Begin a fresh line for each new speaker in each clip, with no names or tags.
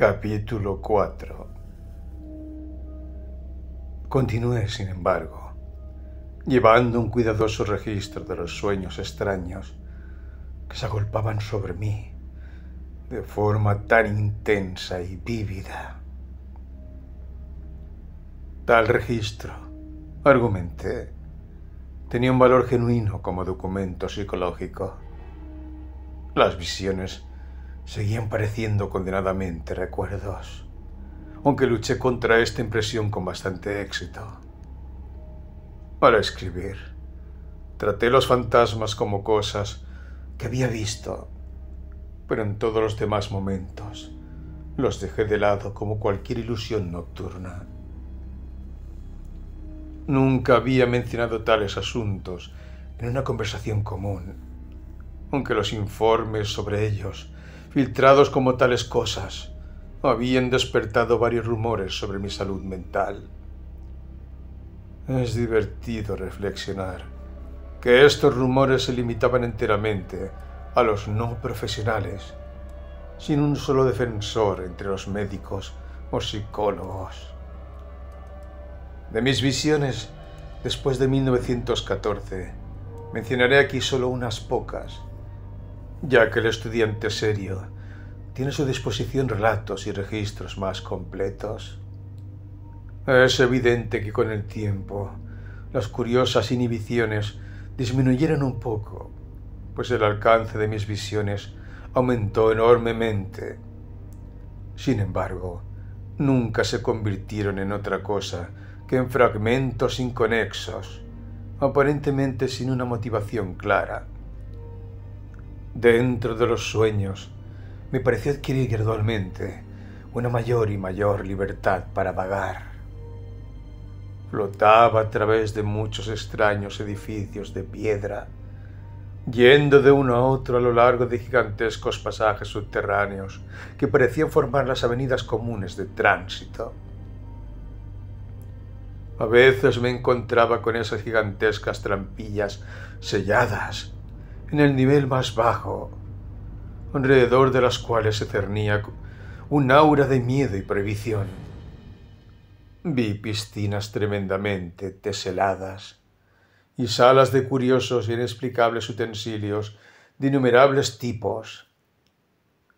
Capítulo 4 Continué, sin embargo, llevando un cuidadoso registro de los sueños extraños que se agolpaban sobre mí de forma tan intensa y vívida. Tal registro, argumenté, tenía un valor genuino como documento psicológico. Las visiones Seguían pareciendo condenadamente recuerdos, aunque luché contra esta impresión con bastante éxito. Para escribir, traté los fantasmas como cosas que había visto, pero en todos los demás momentos los dejé de lado como cualquier ilusión nocturna. Nunca había mencionado tales asuntos en una conversación común, aunque los informes sobre ellos filtrados como tales cosas, habían despertado varios rumores sobre mi salud mental. Es divertido reflexionar que estos rumores se limitaban enteramente a los no profesionales, sin un solo defensor entre los médicos o psicólogos. De mis visiones después de 1914, mencionaré aquí solo unas pocas ya que el estudiante serio tiene a su disposición relatos y registros más completos. Es evidente que con el tiempo las curiosas inhibiciones disminuyeron un poco, pues el alcance de mis visiones aumentó enormemente. Sin embargo, nunca se convirtieron en otra cosa que en fragmentos inconexos, aparentemente sin una motivación clara. Dentro de los sueños, me pareció adquirir gradualmente una mayor y mayor libertad para vagar. Flotaba a través de muchos extraños edificios de piedra, yendo de uno a otro a lo largo de gigantescos pasajes subterráneos que parecían formar las avenidas comunes de tránsito. A veces me encontraba con esas gigantescas trampillas selladas en el nivel más bajo, alrededor de las cuales se cernía un aura de miedo y prohibición. Vi piscinas tremendamente teseladas y salas de curiosos e inexplicables utensilios de innumerables tipos.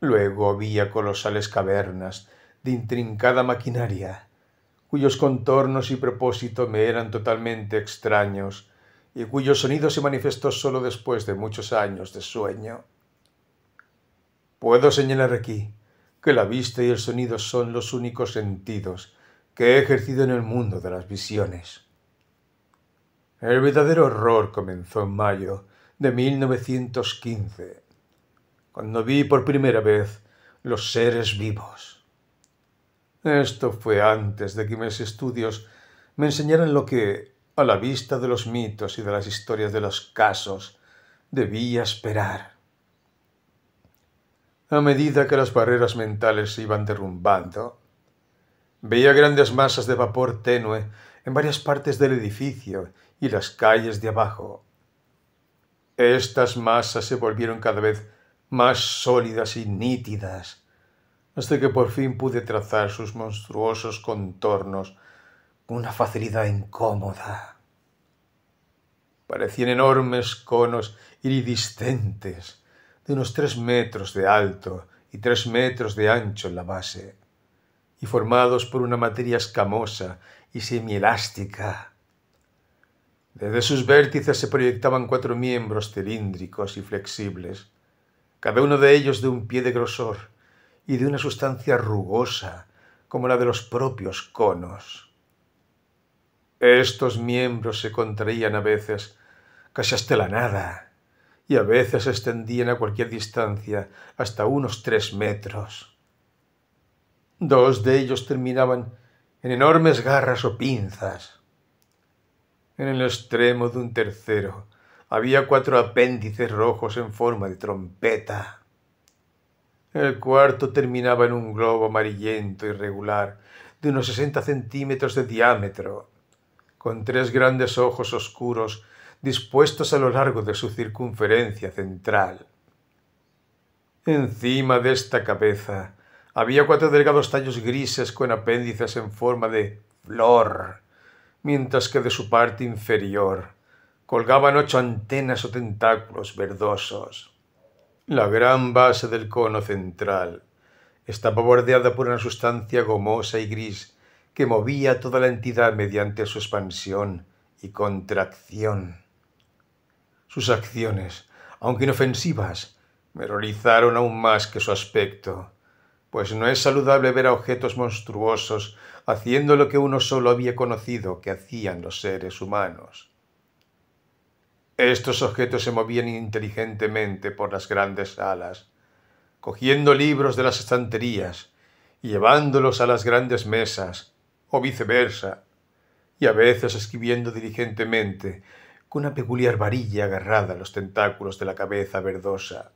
Luego había colosales cavernas de intrincada maquinaria, cuyos contornos y propósito me eran totalmente extraños y cuyo sonido se manifestó solo después de muchos años de sueño. Puedo señalar aquí que la vista y el sonido son los únicos sentidos que he ejercido en el mundo de las visiones. El verdadero horror comenzó en mayo de 1915, cuando vi por primera vez los seres vivos. Esto fue antes de que mis estudios me enseñaran lo que a la vista de los mitos y de las historias de los casos, debía esperar. A medida que las barreras mentales se iban derrumbando, veía grandes masas de vapor tenue en varias partes del edificio y las calles de abajo. Estas masas se volvieron cada vez más sólidas y nítidas, hasta que por fin pude trazar sus monstruosos contornos una facilidad incómoda. Parecían enormes conos iridiscentes, de unos tres metros de alto y tres metros de ancho en la base, y formados por una materia escamosa y semielástica. Desde sus vértices se proyectaban cuatro miembros cilíndricos y flexibles, cada uno de ellos de un pie de grosor y de una sustancia rugosa como la de los propios conos. Estos miembros se contraían a veces, casi hasta la nada, y a veces se extendían a cualquier distancia, hasta unos tres metros. Dos de ellos terminaban en enormes garras o pinzas. En el extremo de un tercero había cuatro apéndices rojos en forma de trompeta. El cuarto terminaba en un globo amarillento irregular de unos sesenta centímetros de diámetro con tres grandes ojos oscuros dispuestos a lo largo de su circunferencia central. Encima de esta cabeza había cuatro delgados tallos grises con apéndices en forma de flor, mientras que de su parte inferior colgaban ocho antenas o tentáculos verdosos. La gran base del cono central estaba bordeada por una sustancia gomosa y gris que movía toda la entidad mediante su expansión y contracción. Sus acciones, aunque inofensivas, me horrorizaron aún más que su aspecto, pues no es saludable ver a objetos monstruosos haciendo lo que uno solo había conocido que hacían los seres humanos. Estos objetos se movían inteligentemente por las grandes alas, cogiendo libros de las estanterías y llevándolos a las grandes mesas, o viceversa, y a veces escribiendo diligentemente, con una peculiar varilla agarrada a los tentáculos de la cabeza verdosa.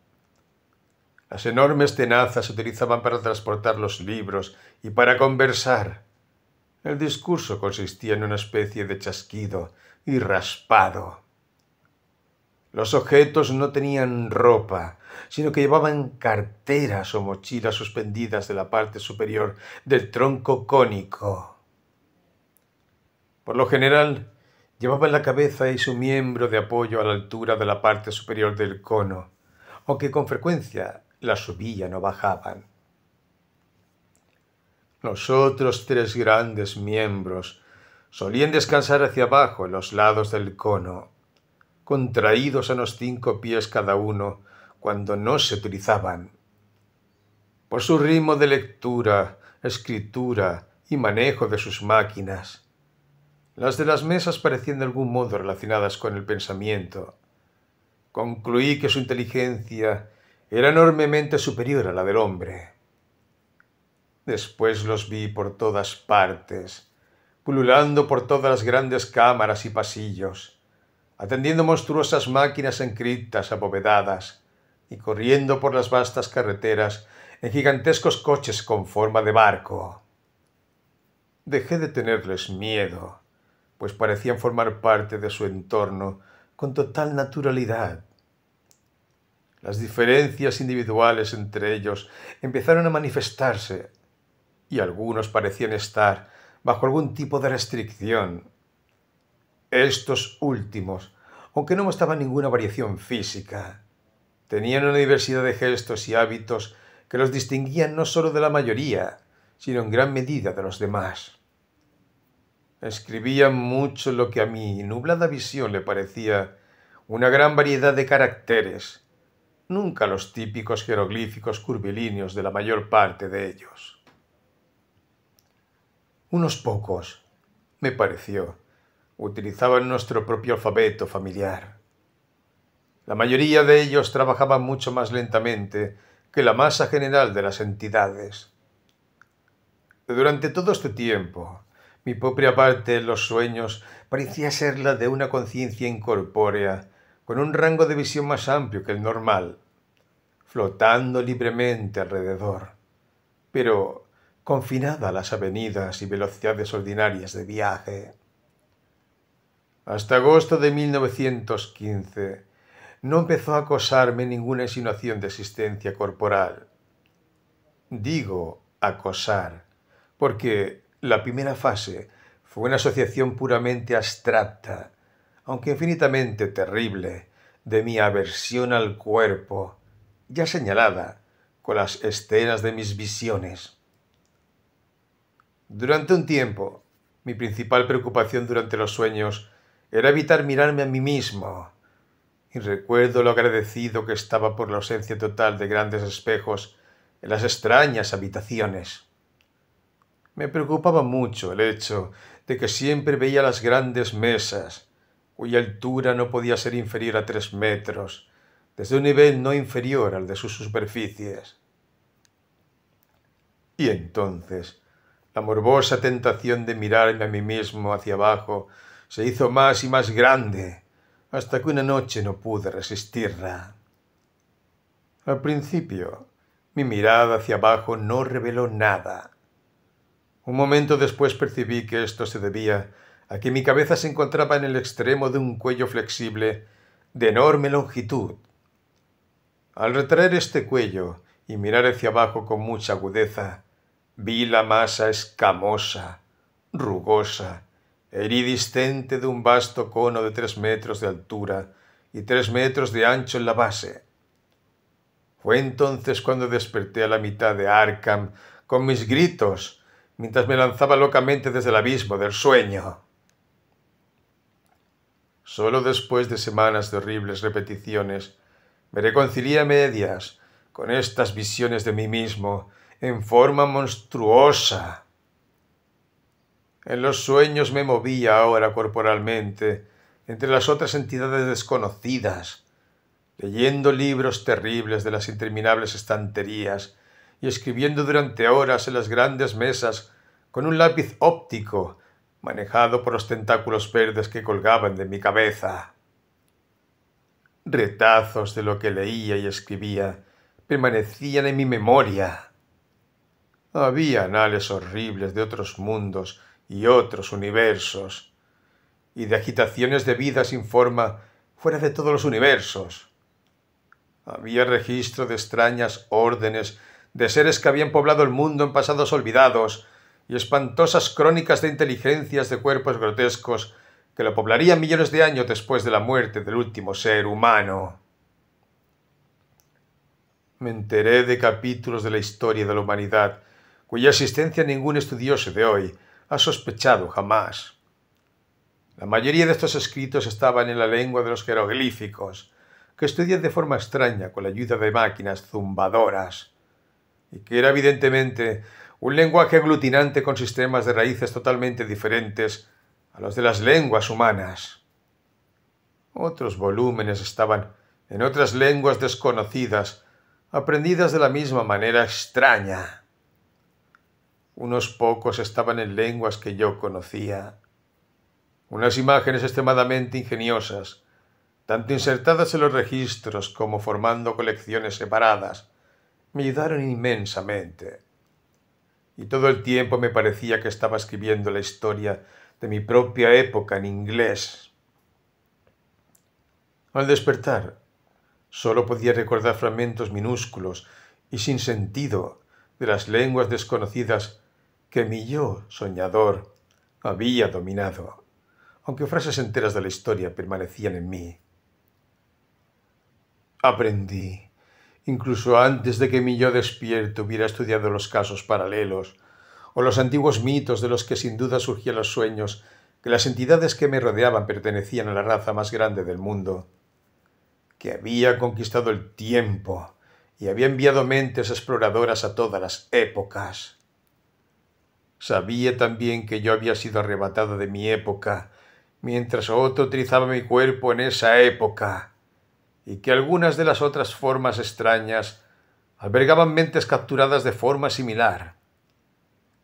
Las enormes tenazas se utilizaban para transportar los libros y para conversar. El discurso consistía en una especie de chasquido y raspado. Los objetos no tenían ropa, sino que llevaban carteras o mochilas suspendidas de la parte superior del tronco cónico. Por lo general, llevaban la cabeza y su miembro de apoyo a la altura de la parte superior del cono, aunque con frecuencia la subían o bajaban. Los otros tres grandes miembros solían descansar hacia abajo en los lados del cono, contraídos a los cinco pies cada uno cuando no se utilizaban. Por su ritmo de lectura, escritura y manejo de sus máquinas, las de las mesas parecían de algún modo relacionadas con el pensamiento. Concluí que su inteligencia era enormemente superior a la del hombre. Después los vi por todas partes, pululando por todas las grandes cámaras y pasillos, atendiendo monstruosas máquinas encriptas, abovedadas, y corriendo por las vastas carreteras en gigantescos coches con forma de barco. Dejé de tenerles miedo pues parecían formar parte de su entorno con total naturalidad. Las diferencias individuales entre ellos empezaron a manifestarse y algunos parecían estar bajo algún tipo de restricción. Estos últimos, aunque no mostraban ninguna variación física, tenían una diversidad de gestos y hábitos que los distinguían no solo de la mayoría, sino en gran medida de los demás. Escribían mucho lo que a mi nublada visión le parecía una gran variedad de caracteres, nunca los típicos jeroglíficos curvilíneos de la mayor parte de ellos. Unos pocos, me pareció, utilizaban nuestro propio alfabeto familiar. La mayoría de ellos trabajaban mucho más lentamente que la masa general de las entidades. Durante todo este tiempo, mi propia parte en los sueños parecía ser la de una conciencia incorpórea, con un rango de visión más amplio que el normal, flotando libremente alrededor, pero confinada a las avenidas y velocidades ordinarias de viaje. Hasta agosto de 1915 no empezó a acosarme ninguna insinuación de existencia corporal. Digo acosar, porque la primera fase fue una asociación puramente abstracta, aunque infinitamente terrible, de mi aversión al cuerpo, ya señalada con las escenas de mis visiones. Durante un tiempo, mi principal preocupación durante los sueños era evitar mirarme a mí mismo, y recuerdo lo agradecido que estaba por la ausencia total de grandes espejos en las extrañas habitaciones. Me preocupaba mucho el hecho de que siempre veía las grandes mesas, cuya altura no podía ser inferior a tres metros, desde un nivel no inferior al de sus superficies. Y entonces, la morbosa tentación de mirarme a mí mismo hacia abajo se hizo más y más grande, hasta que una noche no pude resistirla. Al principio, mi mirada hacia abajo no reveló nada. Un momento después percibí que esto se debía a que mi cabeza se encontraba en el extremo de un cuello flexible de enorme longitud. Al retraer este cuello y mirar hacia abajo con mucha agudeza, vi la masa escamosa, rugosa, eridiscente de un vasto cono de tres metros de altura y tres metros de ancho en la base. Fue entonces cuando desperté a la mitad de Arkham con mis gritos mientras me lanzaba locamente desde el abismo del sueño. Solo después de semanas de horribles repeticiones me reconcilié a medias con estas visiones de mí mismo en forma monstruosa. En los sueños me movía ahora corporalmente entre las otras entidades desconocidas, leyendo libros terribles de las interminables estanterías y escribiendo durante horas en las grandes mesas con un lápiz óptico manejado por los tentáculos verdes que colgaban de mi cabeza. Retazos de lo que leía y escribía permanecían en mi memoria. Había anales horribles de otros mundos y otros universos, y de agitaciones de vida sin forma fuera de todos los universos. Había registro de extrañas órdenes de seres que habían poblado el mundo en pasados olvidados, y espantosas crónicas de inteligencias de cuerpos grotescos que lo poblarían millones de años después de la muerte del último ser humano. Me enteré de capítulos de la historia de la humanidad, cuya existencia ningún estudioso de hoy ha sospechado jamás. La mayoría de estos escritos estaban en la lengua de los jeroglíficos, que estudian de forma extraña con la ayuda de máquinas zumbadoras y que era evidentemente un lenguaje aglutinante con sistemas de raíces totalmente diferentes a los de las lenguas humanas. Otros volúmenes estaban en otras lenguas desconocidas, aprendidas de la misma manera extraña. Unos pocos estaban en lenguas que yo conocía. Unas imágenes extremadamente ingeniosas, tanto insertadas en los registros como formando colecciones separadas, me ayudaron inmensamente. Y todo el tiempo me parecía que estaba escribiendo la historia de mi propia época en inglés. Al despertar, solo podía recordar fragmentos minúsculos y sin sentido de las lenguas desconocidas que mi yo soñador había dominado, aunque frases enteras de la historia permanecían en mí. Aprendí incluso antes de que mi yo despierto hubiera estudiado los casos paralelos, o los antiguos mitos de los que sin duda surgían los sueños, que las entidades que me rodeaban pertenecían a la raza más grande del mundo, que había conquistado el tiempo y había enviado mentes exploradoras a todas las épocas. Sabía también que yo había sido arrebatada de mi época, mientras otro trizaba mi cuerpo en esa época, y que algunas de las otras formas extrañas albergaban mentes capturadas de forma similar.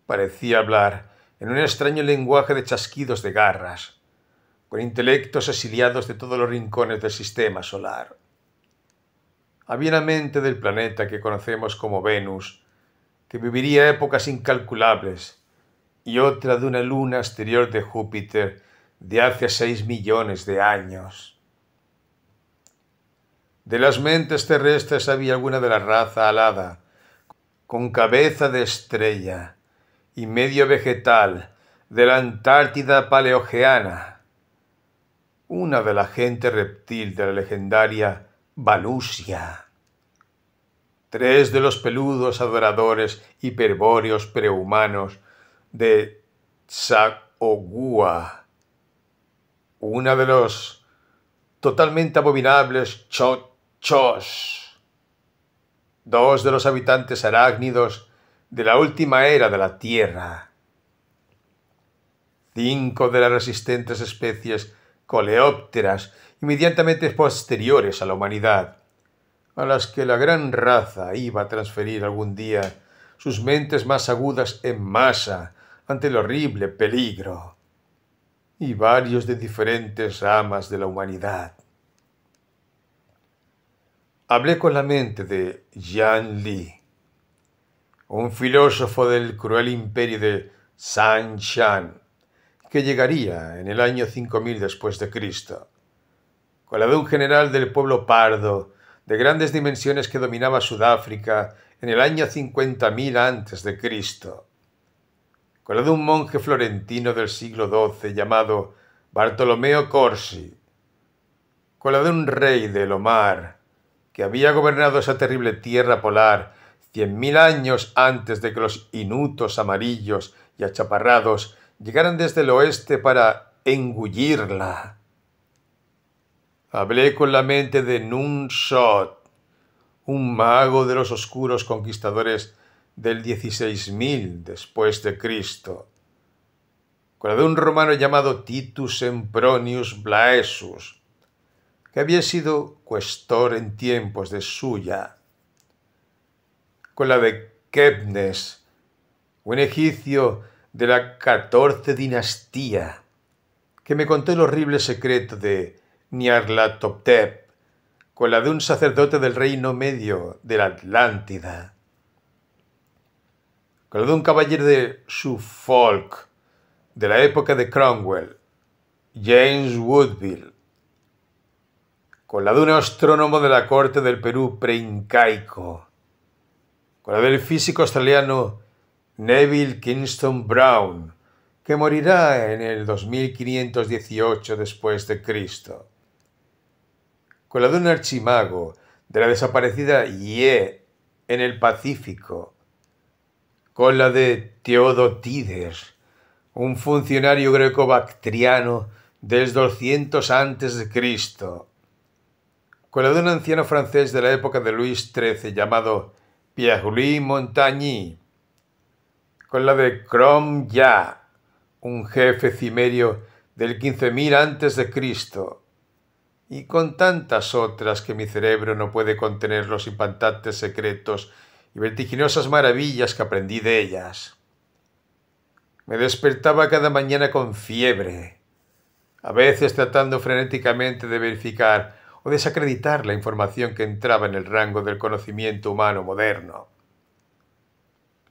Parecía hablar en un extraño lenguaje de chasquidos de garras, con intelectos exiliados de todos los rincones del sistema solar. Había una mente del planeta que conocemos como Venus, que viviría épocas incalculables, y otra de una luna exterior de Júpiter de hace seis millones de años. De las mentes terrestres había alguna de la raza alada, con cabeza de estrella y medio vegetal, de la Antártida paleogeana. Una de la gente reptil de la legendaria Balusia. Tres de los peludos adoradores hiperbóreos prehumanos de Tsagogua. Una de los totalmente abominables Chot Chos. Dos de los habitantes arácnidos de la última era de la Tierra. Cinco de las resistentes especies coleópteras inmediatamente posteriores a la humanidad, a las que la gran raza iba a transferir algún día sus mentes más agudas en masa ante el horrible peligro, y varios de diferentes ramas de la humanidad. Hablé con la mente de Yan Li, un filósofo del cruel imperio de San Shan, que llegaría en el año 5000 después de Cristo, con la de un general del pueblo pardo de grandes dimensiones que dominaba Sudáfrica en el año 50.000 antes de Cristo, con la de un monje florentino del siglo XII llamado Bartolomeo Corsi, con la de un rey del Omar que había gobernado esa terrible tierra polar cien mil años antes de que los inutos amarillos y achaparrados llegaran desde el oeste para engullirla. Hablé con la mente de Nun un mago de los oscuros conquistadores del 16.000 después de Cristo, con la de un romano llamado Titus Empronius Blaesus, que había sido cuestor en tiempos de Suya, con la de Kepnes, un egipcio de la catorce dinastía, que me contó el horrible secreto de Nyarlathotep, con la de un sacerdote del reino medio de la Atlántida, con la de un caballero de Suffolk, de la época de Cromwell, James Woodville, con la de un astrónomo de la corte del Perú preincaico, con la del físico australiano Neville Kingston Brown, que morirá en el 2518 después de Cristo, con la de un archimago de la desaparecida Ye en el Pacífico, con la de Teodotides, un funcionario greco-bactriano del 200 antes de Cristo, con la de un anciano francés de la época de Luis XIII llamado Pierre-Louis Montagny, con la de Crom Ya, un jefe cimerio del 15.000 antes de Cristo, y con tantas otras que mi cerebro no puede contener los impantantes secretos y vertiginosas maravillas que aprendí de ellas. Me despertaba cada mañana con fiebre, a veces tratando frenéticamente de verificar o desacreditar la información que entraba en el rango del conocimiento humano moderno.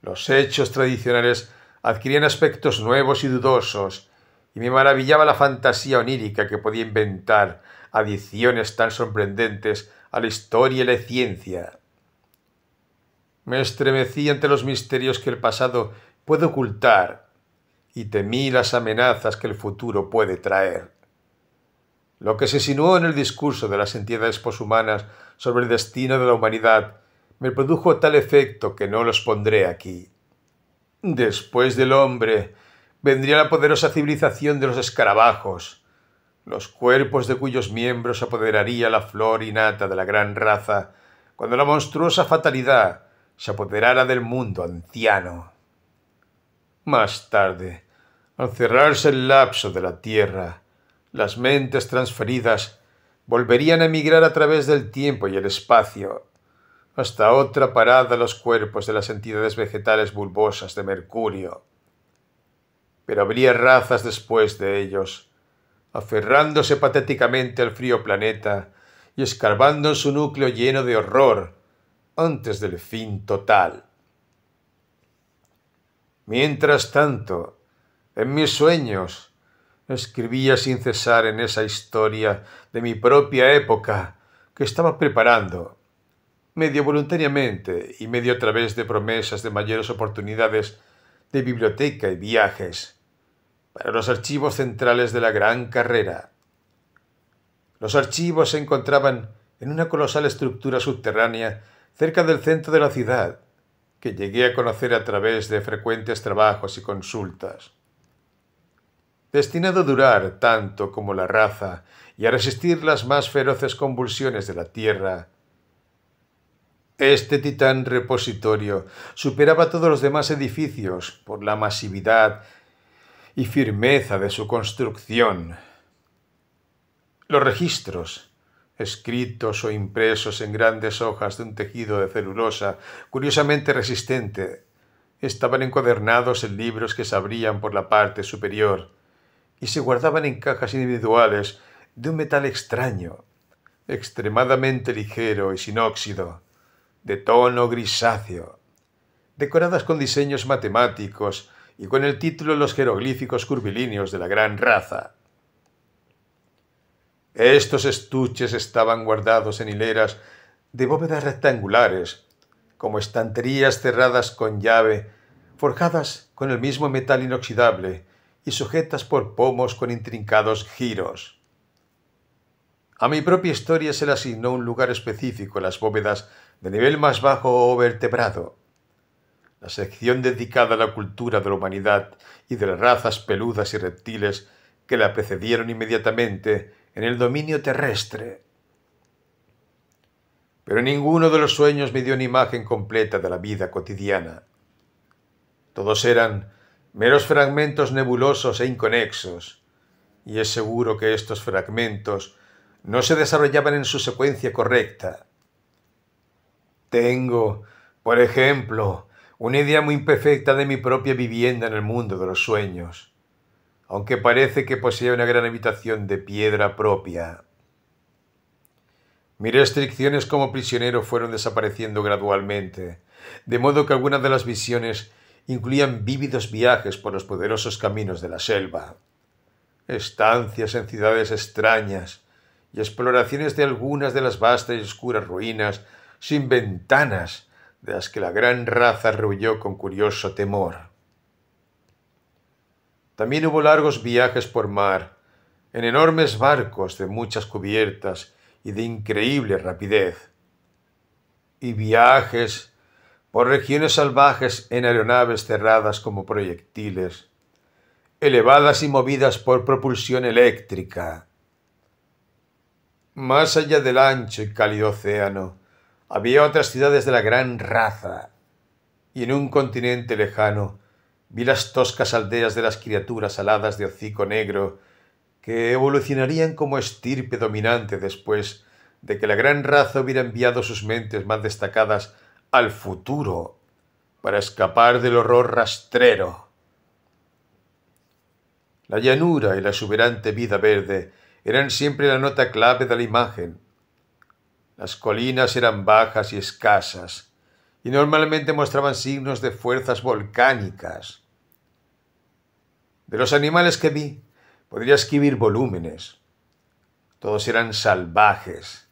Los hechos tradicionales adquirían aspectos nuevos y dudosos, y me maravillaba la fantasía onírica que podía inventar adiciones tan sorprendentes a la historia y la ciencia. Me estremecí ante los misterios que el pasado puede ocultar y temí las amenazas que el futuro puede traer. Lo que se sinuó en el discurso de las entidades poshumanas sobre el destino de la humanidad me produjo tal efecto que no los pondré aquí. Después del hombre vendría la poderosa civilización de los escarabajos, los cuerpos de cuyos miembros apoderaría la flor innata de la gran raza, cuando la monstruosa fatalidad se apoderara del mundo anciano. Más tarde, al cerrarse el lapso de la tierra, las mentes transferidas volverían a emigrar a través del tiempo y el espacio, hasta otra parada los cuerpos de las entidades vegetales bulbosas de Mercurio. Pero habría razas después de ellos, aferrándose patéticamente al frío planeta y escarbando en su núcleo lleno de horror antes del fin total. Mientras tanto, en mis sueños, Escribía sin cesar en esa historia de mi propia época que estaba preparando, medio voluntariamente y medio a través de promesas de mayores oportunidades de biblioteca y viajes, para los archivos centrales de la gran carrera. Los archivos se encontraban en una colosal estructura subterránea cerca del centro de la ciudad, que llegué a conocer a través de frecuentes trabajos y consultas destinado a durar tanto como la raza y a resistir las más feroces convulsiones de la Tierra. Este titán repositorio superaba todos los demás edificios por la masividad y firmeza de su construcción. Los registros, escritos o impresos en grandes hojas de un tejido de celulosa curiosamente resistente, estaban encuadernados en libros que se abrían por la parte superior y se guardaban en cajas individuales de un metal extraño, extremadamente ligero y sin óxido, de tono grisáceo, decoradas con diseños matemáticos y con el título Los jeroglíficos curvilíneos de la gran raza. Estos estuches estaban guardados en hileras de bóvedas rectangulares, como estanterías cerradas con llave, forjadas con el mismo metal inoxidable y sujetas por pomos con intrincados giros. A mi propia historia se le asignó un lugar específico en las bóvedas de nivel más bajo o vertebrado. La sección dedicada a la cultura de la humanidad y de las razas peludas y reptiles que la precedieron inmediatamente en el dominio terrestre. Pero ninguno de los sueños me dio una imagen completa de la vida cotidiana. Todos eran meros fragmentos nebulosos e inconexos, y es seguro que estos fragmentos no se desarrollaban en su secuencia correcta. Tengo, por ejemplo, una idea muy imperfecta de mi propia vivienda en el mundo de los sueños, aunque parece que posee una gran habitación de piedra propia. Mis restricciones como prisionero fueron desapareciendo gradualmente, de modo que algunas de las visiones incluían vívidos viajes por los poderosos caminos de la selva, estancias en ciudades extrañas y exploraciones de algunas de las vastas y oscuras ruinas sin ventanas de las que la gran raza rehuyó con curioso temor. También hubo largos viajes por mar, en enormes barcos de muchas cubiertas y de increíble rapidez, y viajes por regiones salvajes en aeronaves cerradas como proyectiles, elevadas y movidas por propulsión eléctrica. Más allá del ancho y cálido océano, había otras ciudades de la gran raza, y en un continente lejano vi las toscas aldeas de las criaturas aladas de hocico negro que evolucionarían como estirpe dominante después de que la gran raza hubiera enviado sus mentes más destacadas al futuro para escapar del horror rastrero. La llanura y la exuberante vida verde eran siempre la nota clave de la imagen. Las colinas eran bajas y escasas, y normalmente mostraban signos de fuerzas volcánicas. De los animales que vi, podría escribir volúmenes. Todos eran salvajes,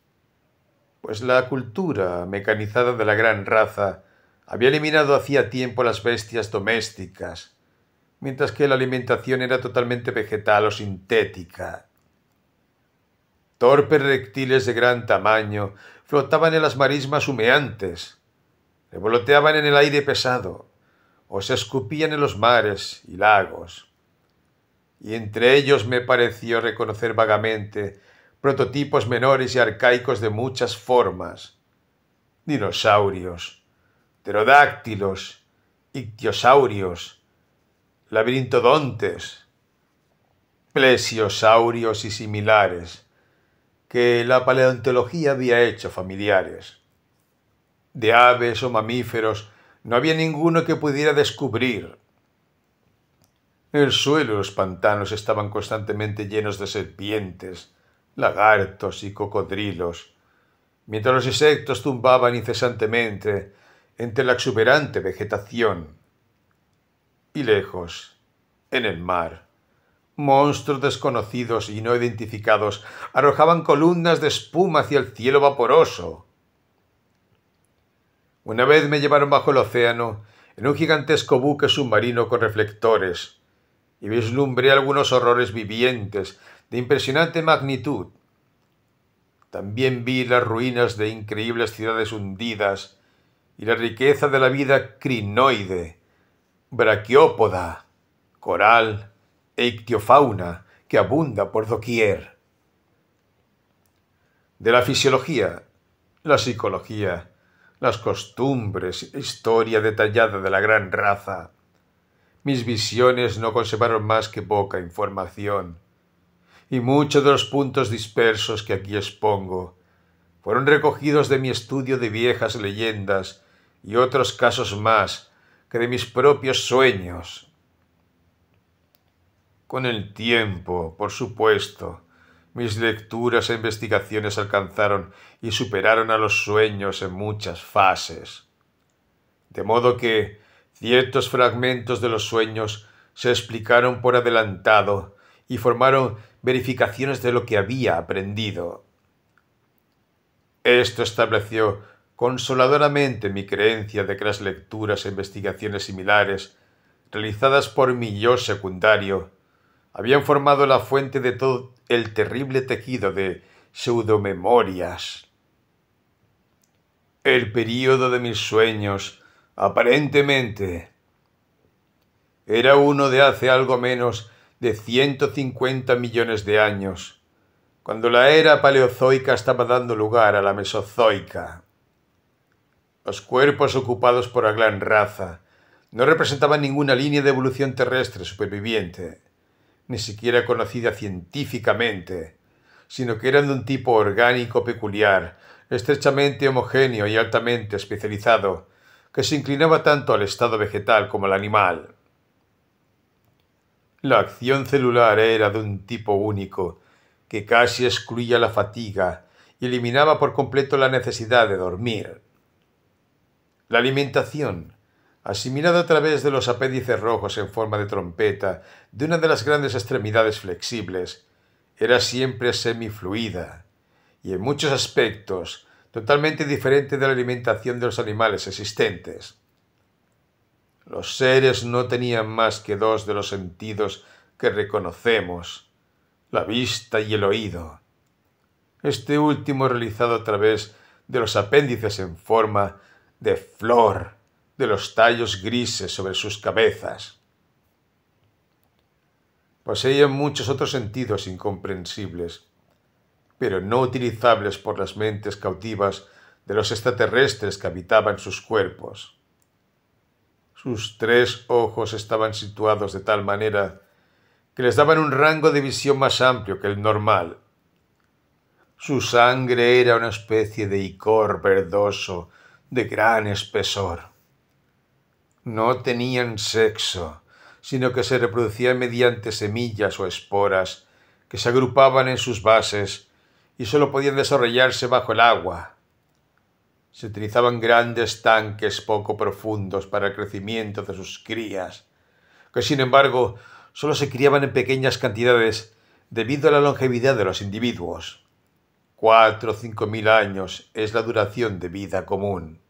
pues la cultura mecanizada de la gran raza había eliminado hacía tiempo las bestias domésticas, mientras que la alimentación era totalmente vegetal o sintética. Torpes reptiles de gran tamaño flotaban en las marismas humeantes, revoloteaban en el aire pesado, o se escupían en los mares y lagos. Y entre ellos me pareció reconocer vagamente prototipos menores y arcaicos de muchas formas, dinosaurios, pterodáctilos, ictiosaurios, labirintodontes, plesiosaurios y similares, que la paleontología había hecho familiares. De aves o mamíferos no había ninguno que pudiera descubrir. El suelo y los pantanos estaban constantemente llenos de serpientes, lagartos y cocodrilos, mientras los insectos zumbaban incesantemente entre la exuberante vegetación. Y lejos, en el mar, monstruos desconocidos y no identificados arrojaban columnas de espuma hacia el cielo vaporoso. Una vez me llevaron bajo el océano en un gigantesco buque submarino con reflectores y vislumbré algunos horrores vivientes de impresionante magnitud. También vi las ruinas de increíbles ciudades hundidas y la riqueza de la vida crinoide, braquiópoda, coral e ictiofauna que abunda por doquier. De la fisiología, la psicología, las costumbres, historia detallada de la gran raza. Mis visiones no conservaron más que poca información y muchos de los puntos dispersos que aquí expongo fueron recogidos de mi estudio de viejas leyendas y otros casos más que de mis propios sueños. Con el tiempo, por supuesto, mis lecturas e investigaciones alcanzaron y superaron a los sueños en muchas fases. De modo que ciertos fragmentos de los sueños se explicaron por adelantado y formaron verificaciones de lo que había aprendido. Esto estableció consoladoramente mi creencia de que las lecturas e investigaciones similares realizadas por mi yo secundario habían formado la fuente de todo el terrible tejido de pseudomemorias. El período de mis sueños, aparentemente, era uno de hace algo menos de 150 millones de años, cuando la era paleozoica estaba dando lugar a la mesozoica. Los cuerpos ocupados por la gran raza no representaban ninguna línea de evolución terrestre superviviente, ni siquiera conocida científicamente, sino que eran de un tipo orgánico peculiar, estrechamente homogéneo y altamente especializado, que se inclinaba tanto al estado vegetal como al animal. La acción celular era de un tipo único, que casi excluía la fatiga y eliminaba por completo la necesidad de dormir. La alimentación, asimilada a través de los apéndices rojos en forma de trompeta de una de las grandes extremidades flexibles, era siempre semifluida y en muchos aspectos totalmente diferente de la alimentación de los animales existentes. Los seres no tenían más que dos de los sentidos que reconocemos, la vista y el oído. Este último realizado a través de los apéndices en forma de flor, de los tallos grises sobre sus cabezas. Poseían muchos otros sentidos incomprensibles, pero no utilizables por las mentes cautivas de los extraterrestres que habitaban sus cuerpos. Sus tres ojos estaban situados de tal manera que les daban un rango de visión más amplio que el normal. Su sangre era una especie de icor verdoso de gran espesor. No tenían sexo, sino que se reproducían mediante semillas o esporas que se agrupaban en sus bases y solo podían desarrollarse bajo el agua. Se utilizaban grandes tanques poco profundos para el crecimiento de sus crías, que sin embargo solo se criaban en pequeñas cantidades debido a la longevidad de los individuos. Cuatro o cinco mil años es la duración de vida común.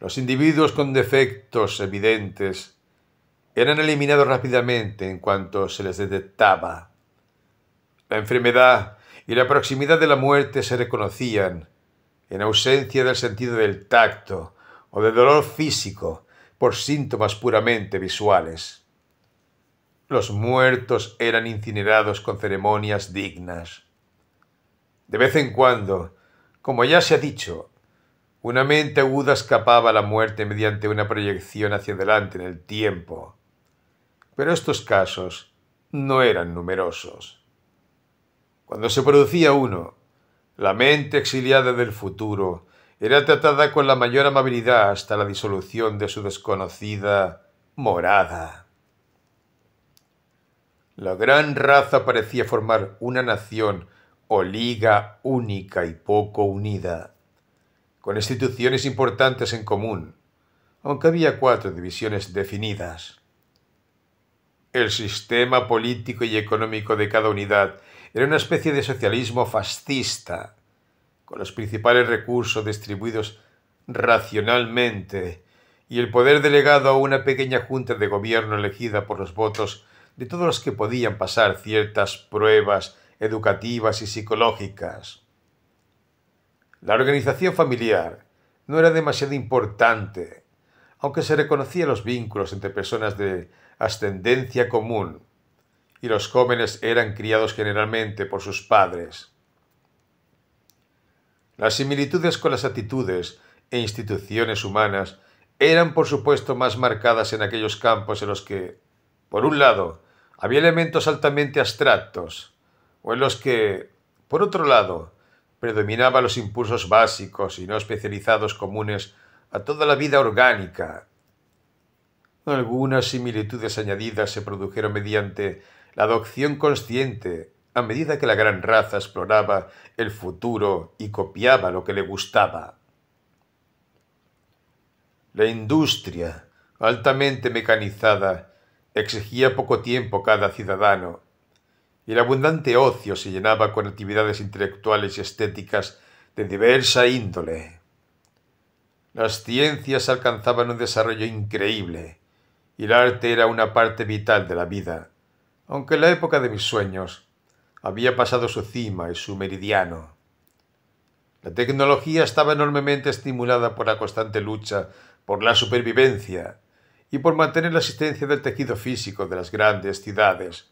Los individuos con defectos evidentes eran eliminados rápidamente en cuanto se les detectaba. La enfermedad y la proximidad de la muerte se reconocían en ausencia del sentido del tacto o de dolor físico por síntomas puramente visuales. Los muertos eran incinerados con ceremonias dignas. De vez en cuando, como ya se ha dicho, una mente aguda escapaba a la muerte mediante una proyección hacia adelante en el tiempo. Pero estos casos no eran numerosos. Cuando se producía uno, la mente exiliada del futuro era tratada con la mayor amabilidad hasta la disolución de su desconocida morada. La gran raza parecía formar una nación o liga única y poco unida, con instituciones importantes en común, aunque había cuatro divisiones definidas. El sistema político y económico de cada unidad era una especie de socialismo fascista, con los principales recursos distribuidos racionalmente y el poder delegado a una pequeña junta de gobierno elegida por los votos de todos los que podían pasar ciertas pruebas educativas y psicológicas. La organización familiar no era demasiado importante, aunque se reconocían los vínculos entre personas de ascendencia común, y los jóvenes eran criados generalmente por sus padres. Las similitudes con las actitudes e instituciones humanas eran por supuesto más marcadas en aquellos campos en los que, por un lado, había elementos altamente abstractos, o en los que, por otro lado, predominaban los impulsos básicos y no especializados comunes a toda la vida orgánica. Algunas similitudes añadidas se produjeron mediante la adopción consciente, a medida que la gran raza exploraba el futuro y copiaba lo que le gustaba. La industria, altamente mecanizada, exigía poco tiempo cada ciudadano, y el abundante ocio se llenaba con actividades intelectuales y estéticas de diversa índole. Las ciencias alcanzaban un desarrollo increíble, y el arte era una parte vital de la vida aunque la época de mis sueños había pasado su cima y su meridiano. La tecnología estaba enormemente estimulada por la constante lucha por la supervivencia y por mantener la existencia del tejido físico de las grandes ciudades,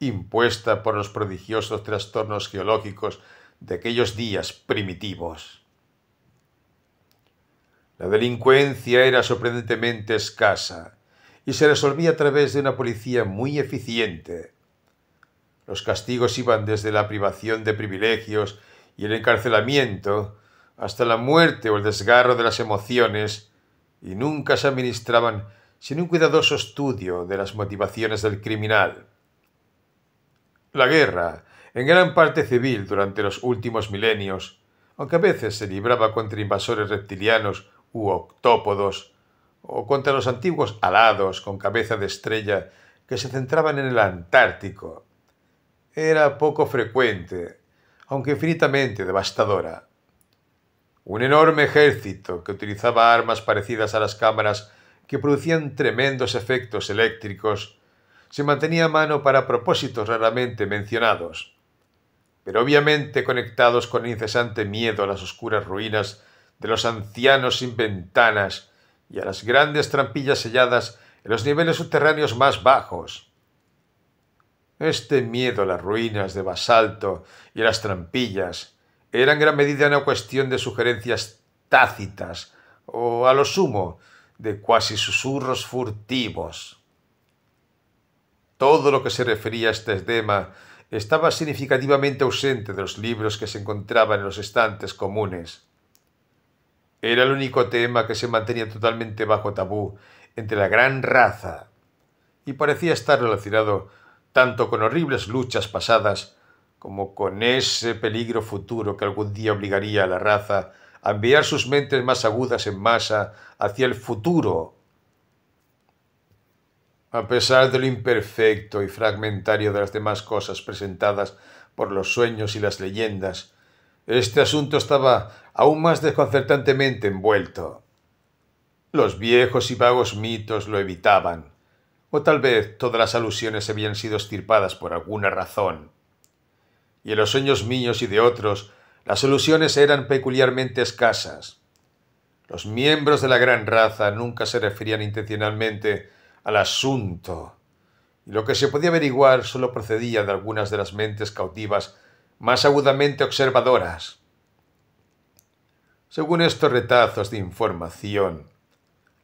impuesta por los prodigiosos trastornos geológicos de aquellos días primitivos. La delincuencia era sorprendentemente escasa y se resolvía a través de una policía muy eficiente. Los castigos iban desde la privación de privilegios y el encarcelamiento hasta la muerte o el desgarro de las emociones y nunca se administraban sin un cuidadoso estudio de las motivaciones del criminal. La guerra, en gran parte civil durante los últimos milenios, aunque a veces se libraba contra invasores reptilianos u octópodos, o contra los antiguos alados con cabeza de estrella que se centraban en el Antártico. Era poco frecuente, aunque infinitamente devastadora. Un enorme ejército que utilizaba armas parecidas a las cámaras que producían tremendos efectos eléctricos se mantenía a mano para propósitos raramente mencionados, pero obviamente conectados con incesante miedo a las oscuras ruinas de los ancianos sin ventanas y a las grandes trampillas selladas en los niveles subterráneos más bajos. Este miedo a las ruinas de basalto y a las trampillas era en gran medida una cuestión de sugerencias tácitas o, a lo sumo, de cuasi susurros furtivos. Todo lo que se refería a este tema estaba significativamente ausente de los libros que se encontraban en los estantes comunes. Era el único tema que se mantenía totalmente bajo tabú entre la gran raza y parecía estar relacionado tanto con horribles luchas pasadas como con ese peligro futuro que algún día obligaría a la raza a enviar sus mentes más agudas en masa hacia el futuro. A pesar de lo imperfecto y fragmentario de las demás cosas presentadas por los sueños y las leyendas, este asunto estaba aún más desconcertantemente envuelto. Los viejos y vagos mitos lo evitaban, o tal vez todas las alusiones habían sido estirpadas por alguna razón. Y en los sueños míos y de otros, las alusiones eran peculiarmente escasas. Los miembros de la gran raza nunca se referían intencionalmente al asunto, y lo que se podía averiguar solo procedía de algunas de las mentes cautivas más agudamente observadoras. Según estos retazos de información,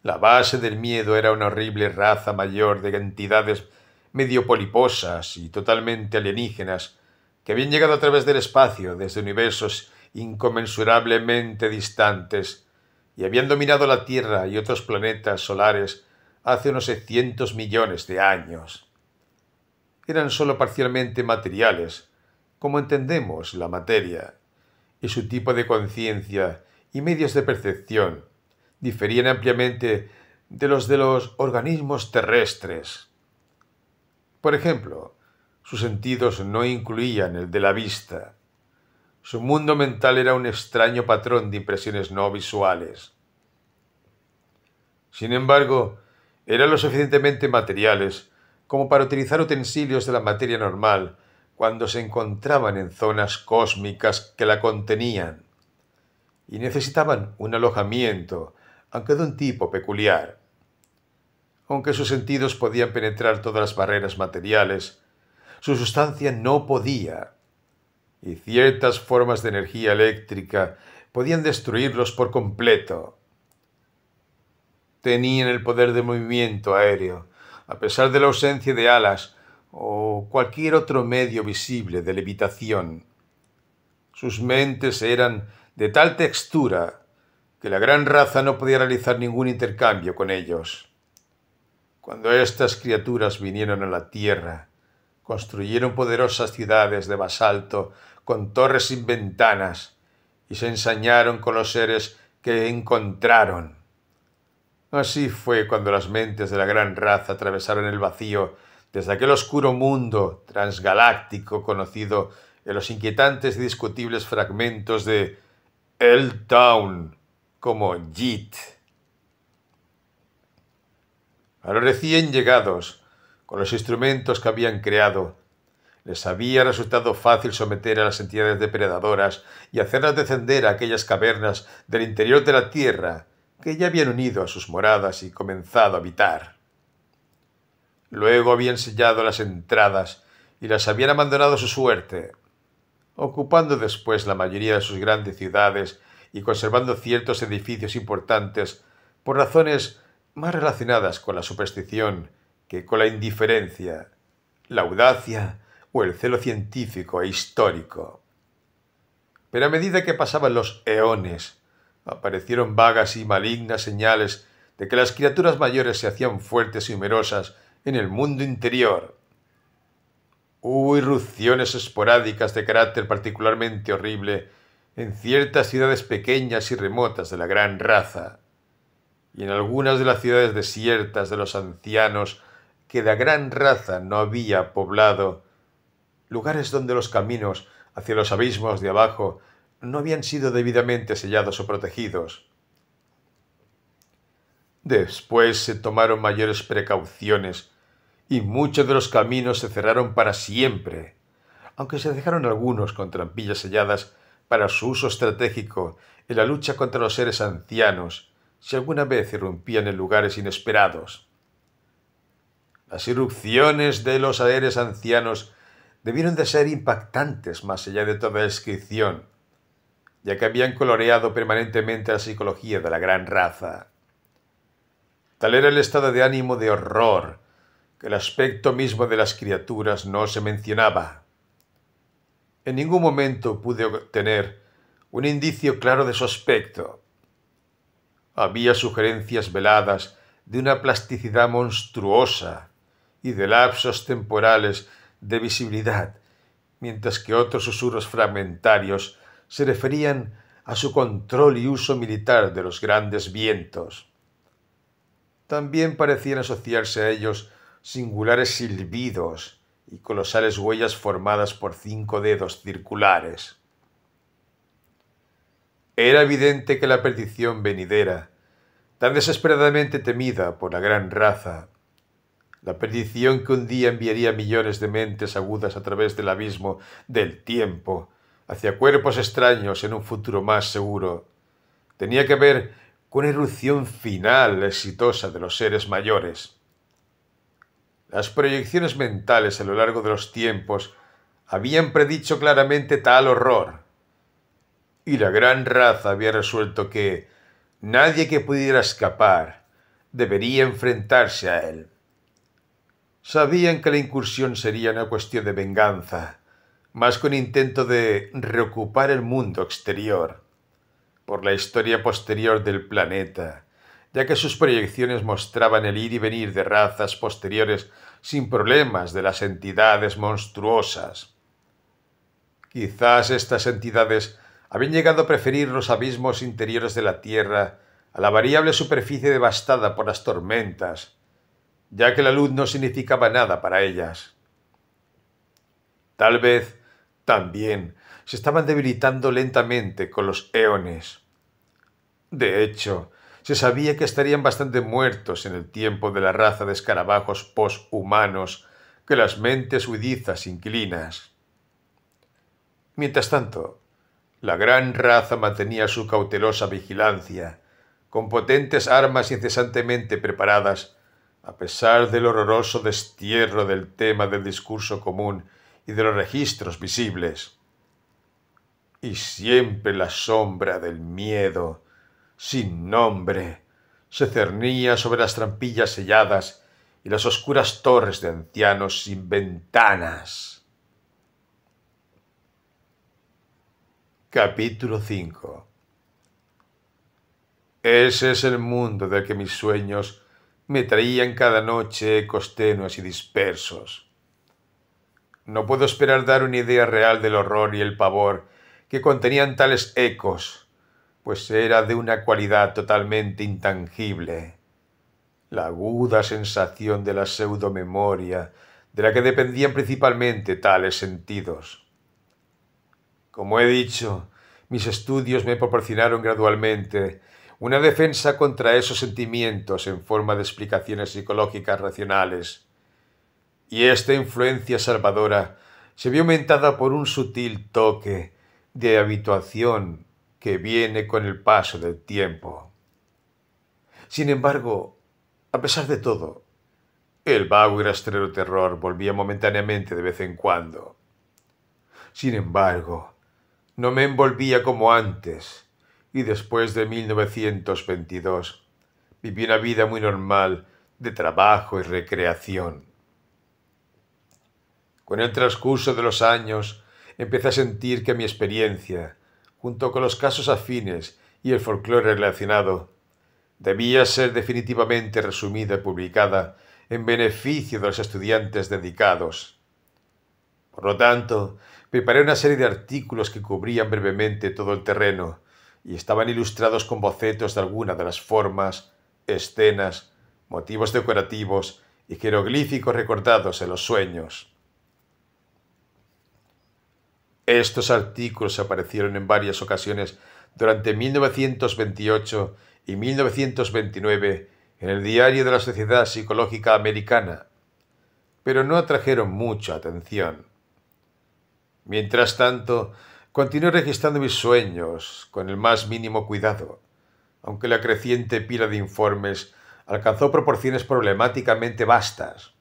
la base del miedo era una horrible raza mayor de entidades medio poliposas y totalmente alienígenas que habían llegado a través del espacio desde universos inconmensurablemente distantes y habían dominado la Tierra y otros planetas solares hace unos 600 millones de años. Eran sólo parcialmente materiales, como entendemos la materia, y su tipo de conciencia y medios de percepción diferían ampliamente de los de los organismos terrestres. Por ejemplo, sus sentidos no incluían el de la vista. Su mundo mental era un extraño patrón de impresiones no visuales. Sin embargo, eran lo suficientemente materiales como para utilizar utensilios de la materia normal cuando se encontraban en zonas cósmicas que la contenían y necesitaban un alojamiento, aunque de un tipo peculiar. Aunque sus sentidos podían penetrar todas las barreras materiales, su sustancia no podía, y ciertas formas de energía eléctrica podían destruirlos por completo. Tenían el poder de movimiento aéreo, a pesar de la ausencia de alas o cualquier otro medio visible de levitación. Sus mentes eran de tal textura que la gran raza no podía realizar ningún intercambio con ellos. Cuando estas criaturas vinieron a la tierra, construyeron poderosas ciudades de basalto con torres sin ventanas y se ensañaron con los seres que encontraron. Así fue cuando las mentes de la gran raza atravesaron el vacío desde aquel oscuro mundo transgaláctico conocido en los inquietantes y discutibles fragmentos de el town como JIT. A los recién llegados, con los instrumentos que habían creado, les había resultado fácil someter a las entidades depredadoras y hacerlas descender a aquellas cavernas del interior de la Tierra que ya habían unido a sus moradas y comenzado a habitar. Luego habían sellado las entradas y las habían abandonado a su suerte, ocupando después la mayoría de sus grandes ciudades y conservando ciertos edificios importantes por razones más relacionadas con la superstición que con la indiferencia, la audacia o el celo científico e histórico. Pero a medida que pasaban los eones, aparecieron vagas y malignas señales de que las criaturas mayores se hacían fuertes y numerosas en el mundo interior Hubo irrupciones esporádicas de carácter particularmente horrible en ciertas ciudades pequeñas y remotas de la gran raza, y en algunas de las ciudades desiertas de los ancianos que la gran raza no había poblado, lugares donde los caminos hacia los abismos de abajo no habían sido debidamente sellados o protegidos. Después se tomaron mayores precauciones y muchos de los caminos se cerraron para siempre, aunque se dejaron algunos con trampillas selladas para su uso estratégico en la lucha contra los seres ancianos si alguna vez irrumpían en lugares inesperados. Las irrupciones de los seres ancianos debieron de ser impactantes más allá de toda descripción, ya que habían coloreado permanentemente la psicología de la gran raza. Tal era el estado de ánimo de horror el aspecto mismo de las criaturas no se mencionaba. En ningún momento pude obtener un indicio claro de su aspecto. Había sugerencias veladas de una plasticidad monstruosa y de lapsos temporales de visibilidad, mientras que otros susurros fragmentarios se referían a su control y uso militar de los grandes vientos. También parecían asociarse a ellos singulares silbidos y colosales huellas formadas por cinco dedos circulares. Era evidente que la perdición venidera, tan desesperadamente temida por la gran raza, la perdición que un día enviaría millones de mentes agudas a través del abismo del tiempo, hacia cuerpos extraños en un futuro más seguro, tenía que ver con erupción final exitosa de los seres mayores. Las proyecciones mentales a lo largo de los tiempos habían predicho claramente tal horror. Y la gran raza había resuelto que nadie que pudiera escapar debería enfrentarse a él. Sabían que la incursión sería una cuestión de venganza, más que un intento de reocupar el mundo exterior, por la historia posterior del planeta, ya que sus proyecciones mostraban el ir y venir de razas posteriores sin problemas de las entidades monstruosas. Quizás estas entidades habían llegado a preferir los abismos interiores de la Tierra a la variable superficie devastada por las tormentas, ya que la luz no significaba nada para ellas. Tal vez, también, se estaban debilitando lentamente con los eones. De hecho, se sabía que estarían bastante muertos en el tiempo de la raza de escarabajos poshumanos que las mentes huidizas inclinas. Mientras tanto, la gran raza mantenía su cautelosa vigilancia, con potentes armas incesantemente preparadas, a pesar del horroroso destierro del tema del discurso común y de los registros visibles. Y siempre la sombra del miedo sin nombre, se cernía sobre las trampillas selladas y las oscuras torres de ancianos sin ventanas. Capítulo 5 Ese es el mundo del que mis sueños me traían cada noche ecos tenues y dispersos. No puedo esperar dar una idea real del horror y el pavor que contenían tales ecos pues era de una cualidad totalmente intangible. La aguda sensación de la pseudomemoria, de la que dependían principalmente tales sentidos. Como he dicho, mis estudios me proporcionaron gradualmente una defensa contra esos sentimientos en forma de explicaciones psicológicas racionales. Y esta influencia salvadora se vio aumentada por un sutil toque de habituación que viene con el paso del tiempo. Sin embargo, a pesar de todo, el vago y rastrero terror volvía momentáneamente de vez en cuando. Sin embargo, no me envolvía como antes, y después de 1922 viví una vida muy normal de trabajo y recreación. Con el transcurso de los años empecé a sentir que mi experiencia junto con los casos afines y el folclore relacionado, debía ser definitivamente resumida y publicada en beneficio de los estudiantes dedicados. Por lo tanto, preparé una serie de artículos que cubrían brevemente todo el terreno y estaban ilustrados con bocetos de alguna de las formas, escenas, motivos decorativos y jeroglíficos recordados en los sueños. Estos artículos aparecieron en varias ocasiones durante 1928 y 1929 en el Diario de la Sociedad Psicológica Americana, pero no atrajeron mucha atención. Mientras tanto, continué registrando mis sueños con el más mínimo cuidado, aunque la creciente pila de informes alcanzó proporciones problemáticamente vastas.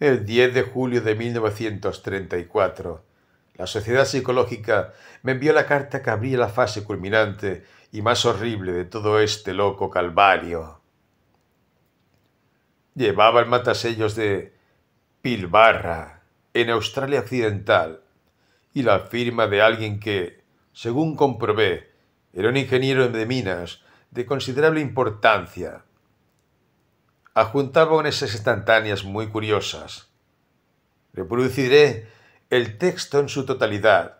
El 10 de julio de 1934, la sociedad psicológica me envió la carta que abría la fase culminante y más horrible de todo este loco calvario. Llevaba el matasellos de Pilbarra, en Australia Occidental, y la firma de alguien que, según comprobé, era un ingeniero de minas de considerable importancia. Ajuntaba unas instantáneas muy curiosas. Reproduciré el texto en su totalidad,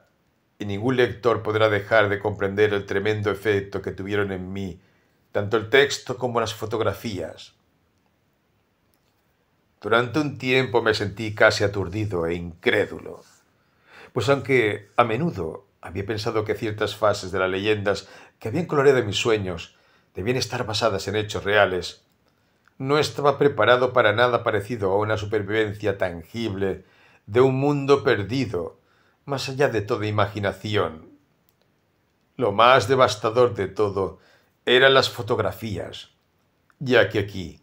y ningún lector podrá dejar de comprender el tremendo efecto que tuvieron en mí tanto el texto como las fotografías. Durante un tiempo me sentí casi aturdido e incrédulo, pues aunque a menudo había pensado que ciertas fases de las leyendas que habían coloreado mis sueños debían estar basadas en hechos reales, no estaba preparado para nada parecido a una supervivencia tangible de un mundo perdido, más allá de toda imaginación. Lo más devastador de todo eran las fotografías, ya que aquí,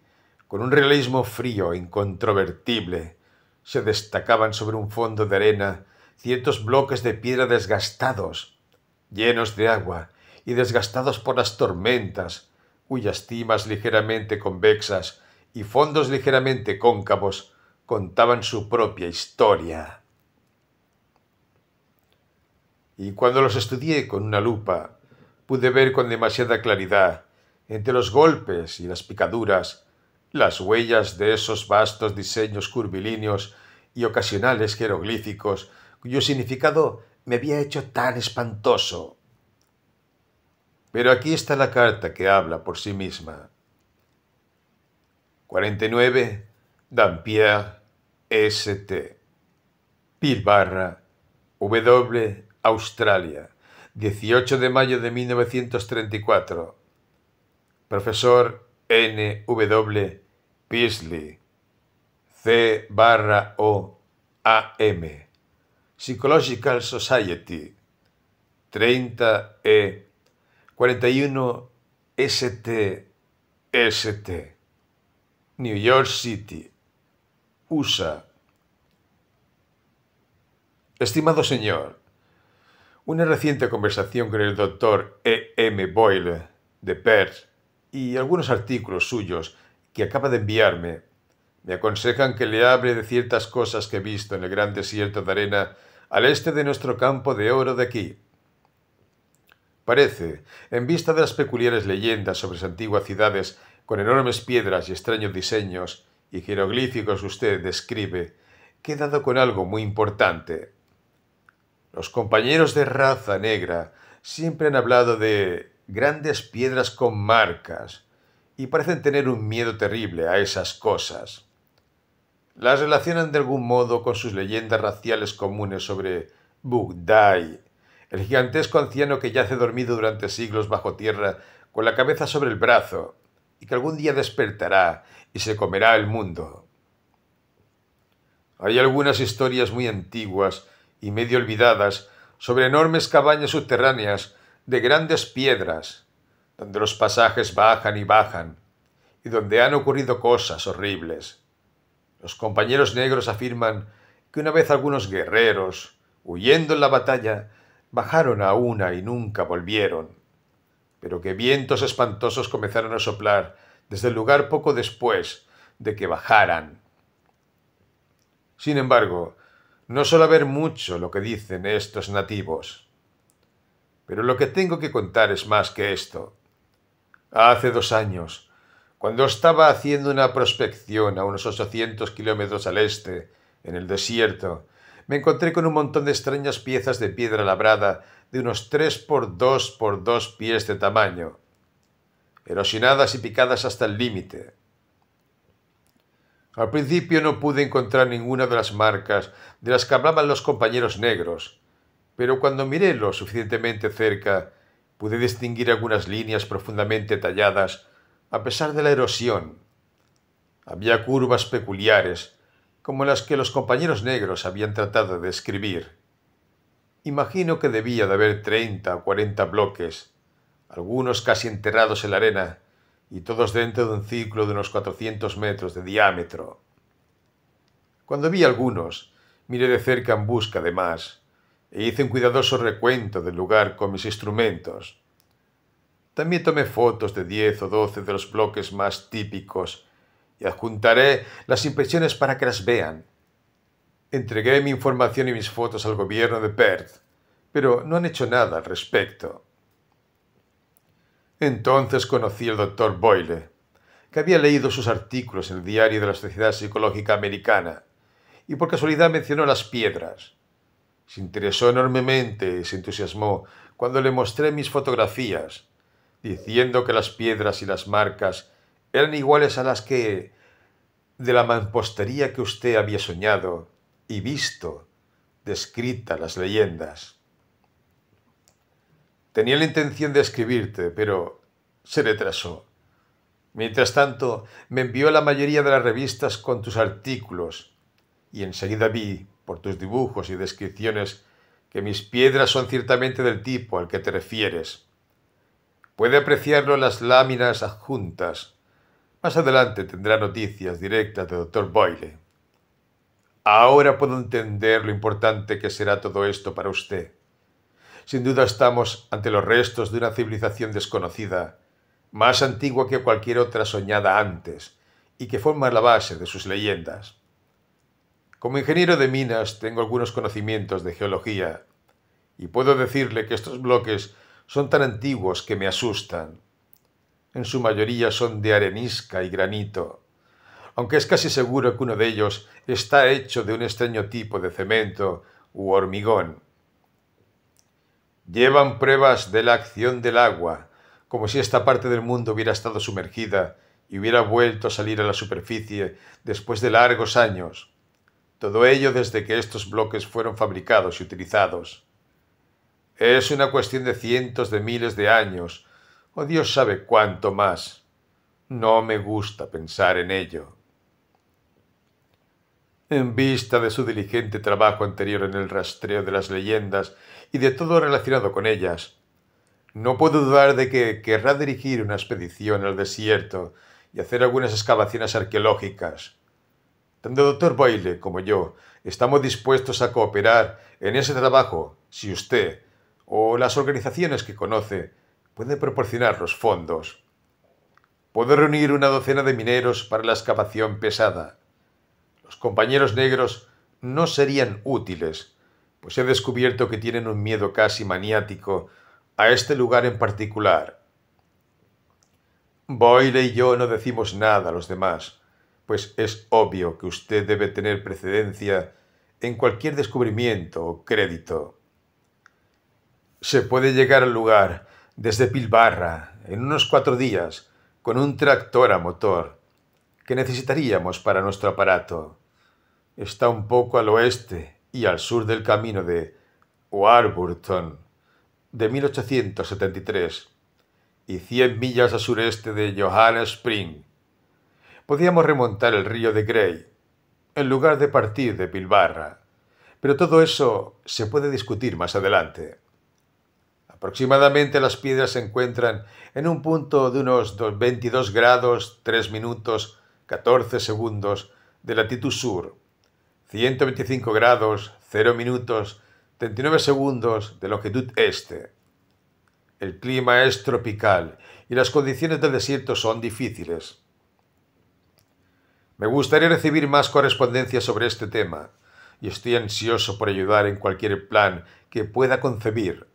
con un realismo frío e incontrovertible, se destacaban sobre un fondo de arena ciertos bloques de piedra desgastados, llenos de agua y desgastados por las tormentas, cuyas cimas ligeramente convexas y fondos ligeramente cóncavos contaban su propia historia. Y cuando los estudié con una lupa, pude ver con demasiada claridad, entre los golpes y las picaduras, las huellas de esos vastos diseños curvilíneos y ocasionales jeroglíficos cuyo significado me había hecho tan espantoso. Pero aquí está la carta que habla por sí misma. 49 Dampierre St. Pilbarra, barra W Australia 18 de mayo de 1934 Profesor N. W. Peasley C barra O AM Psychological Society 30 E 41 ST ST New York City USA. Estimado señor, una reciente conversación con el doctor E. M. Boyle de Perth y algunos artículos suyos que acaba de enviarme me aconsejan que le hable de ciertas cosas que he visto en el gran desierto de arena al este de nuestro campo de oro de aquí. Parece, en vista de las peculiares leyendas sobre las antiguas ciudades con enormes piedras y extraños diseños, y jeroglíficos usted describe, quedado con algo muy importante. Los compañeros de raza negra siempre han hablado de grandes piedras con marcas y parecen tener un miedo terrible a esas cosas. Las relacionan de algún modo con sus leyendas raciales comunes sobre Bugdai, el gigantesco anciano que yace dormido durante siglos bajo tierra con la cabeza sobre el brazo y que algún día despertará y se comerá el mundo. Hay algunas historias muy antiguas y medio olvidadas sobre enormes cabañas subterráneas de grandes piedras, donde los pasajes bajan y bajan, y donde han ocurrido cosas horribles. Los compañeros negros afirman que una vez algunos guerreros, huyendo en la batalla, bajaron a una y nunca volvieron, pero que vientos espantosos comenzaron a soplar desde el lugar poco después de que bajaran. Sin embargo, no solo ver mucho lo que dicen estos nativos. Pero lo que tengo que contar es más que esto. Hace dos años, cuando estaba haciendo una prospección a unos 800 kilómetros al este, en el desierto, me encontré con un montón de extrañas piezas de piedra labrada de unos 3 por 2 por 2 pies de tamaño, erosionadas y e picadas hasta el límite. Al principio no pude encontrar ninguna de las marcas de las que hablaban los compañeros negros, pero cuando miré lo suficientemente cerca, pude distinguir algunas líneas profundamente talladas a pesar de la erosión. Había curvas peculiares, como las que los compañeros negros habían tratado de escribir. Imagino que debía de haber treinta o cuarenta bloques, algunos casi enterrados en la arena, y todos dentro de un círculo de unos 400 metros de diámetro. Cuando vi algunos, miré de cerca en busca de más, e hice un cuidadoso recuento del lugar con mis instrumentos. También tomé fotos de 10 o 12 de los bloques más típicos y adjuntaré las impresiones para que las vean. Entregué mi información y mis fotos al gobierno de Perth, pero no han hecho nada al respecto. Entonces conocí al doctor Boyle, que había leído sus artículos en el diario de la Sociedad Psicológica Americana, y por casualidad mencionó las piedras. Se interesó enormemente y se entusiasmó cuando le mostré mis fotografías, diciendo que las piedras y las marcas eran iguales a las que de la mampostería que usted había soñado y visto, descrita las leyendas. Tenía la intención de escribirte, pero se retrasó. Mientras tanto, me envió la mayoría de las revistas con tus artículos y enseguida vi, por tus dibujos y descripciones, que mis piedras son ciertamente del tipo al que te refieres. Puede apreciarlo en las láminas adjuntas. Más adelante tendrá noticias directas de Dr. Boyle. Ahora puedo entender lo importante que será todo esto para usted. Sin duda estamos ante los restos de una civilización desconocida, más antigua que cualquier otra soñada antes, y que forma la base de sus leyendas. Como ingeniero de minas tengo algunos conocimientos de geología, y puedo decirle que estos bloques son tan antiguos que me asustan. En su mayoría son de arenisca y granito, aunque es casi seguro que uno de ellos está hecho de un extraño tipo de cemento u hormigón. Llevan pruebas de la acción del agua, como si esta parte del mundo hubiera estado sumergida y hubiera vuelto a salir a la superficie después de largos años. Todo ello desde que estos bloques fueron fabricados y utilizados. Es una cuestión de cientos de miles de años, o Dios sabe cuánto más. No me gusta pensar en ello. En vista de su diligente trabajo anterior en el rastreo de las leyendas y de todo relacionado con ellas. No puedo dudar de que querrá dirigir una expedición al desierto y hacer algunas excavaciones arqueológicas. Tanto el doctor Boyle como yo estamos dispuestos a cooperar en ese trabajo si usted o las organizaciones que conoce pueden proporcionar los fondos. Puedo reunir una docena de mineros para la excavación pesada. Los compañeros negros no serían útiles pues he descubierto que tienen un miedo casi maniático a este lugar en particular. Boyle y yo no decimos nada a los demás, pues es obvio que usted debe tener precedencia en cualquier descubrimiento o crédito. Se puede llegar al lugar desde Pilbarra en unos cuatro días con un tractor a motor que necesitaríamos para nuestro aparato. Está un poco al oeste, y al sur del camino de Warburton de 1873 y 100 millas al sureste de Johannes Spring, podíamos remontar el río de Grey en lugar de partir de Pilbarra, pero todo eso se puede discutir más adelante. Aproximadamente las piedras se encuentran en un punto de unos 22 grados 3 minutos 14 segundos de latitud sur 125 grados, 0 minutos, 39 segundos de longitud este. El clima es tropical y las condiciones del desierto son difíciles. Me gustaría recibir más correspondencia sobre este tema y estoy ansioso por ayudar en cualquier plan que pueda concebir.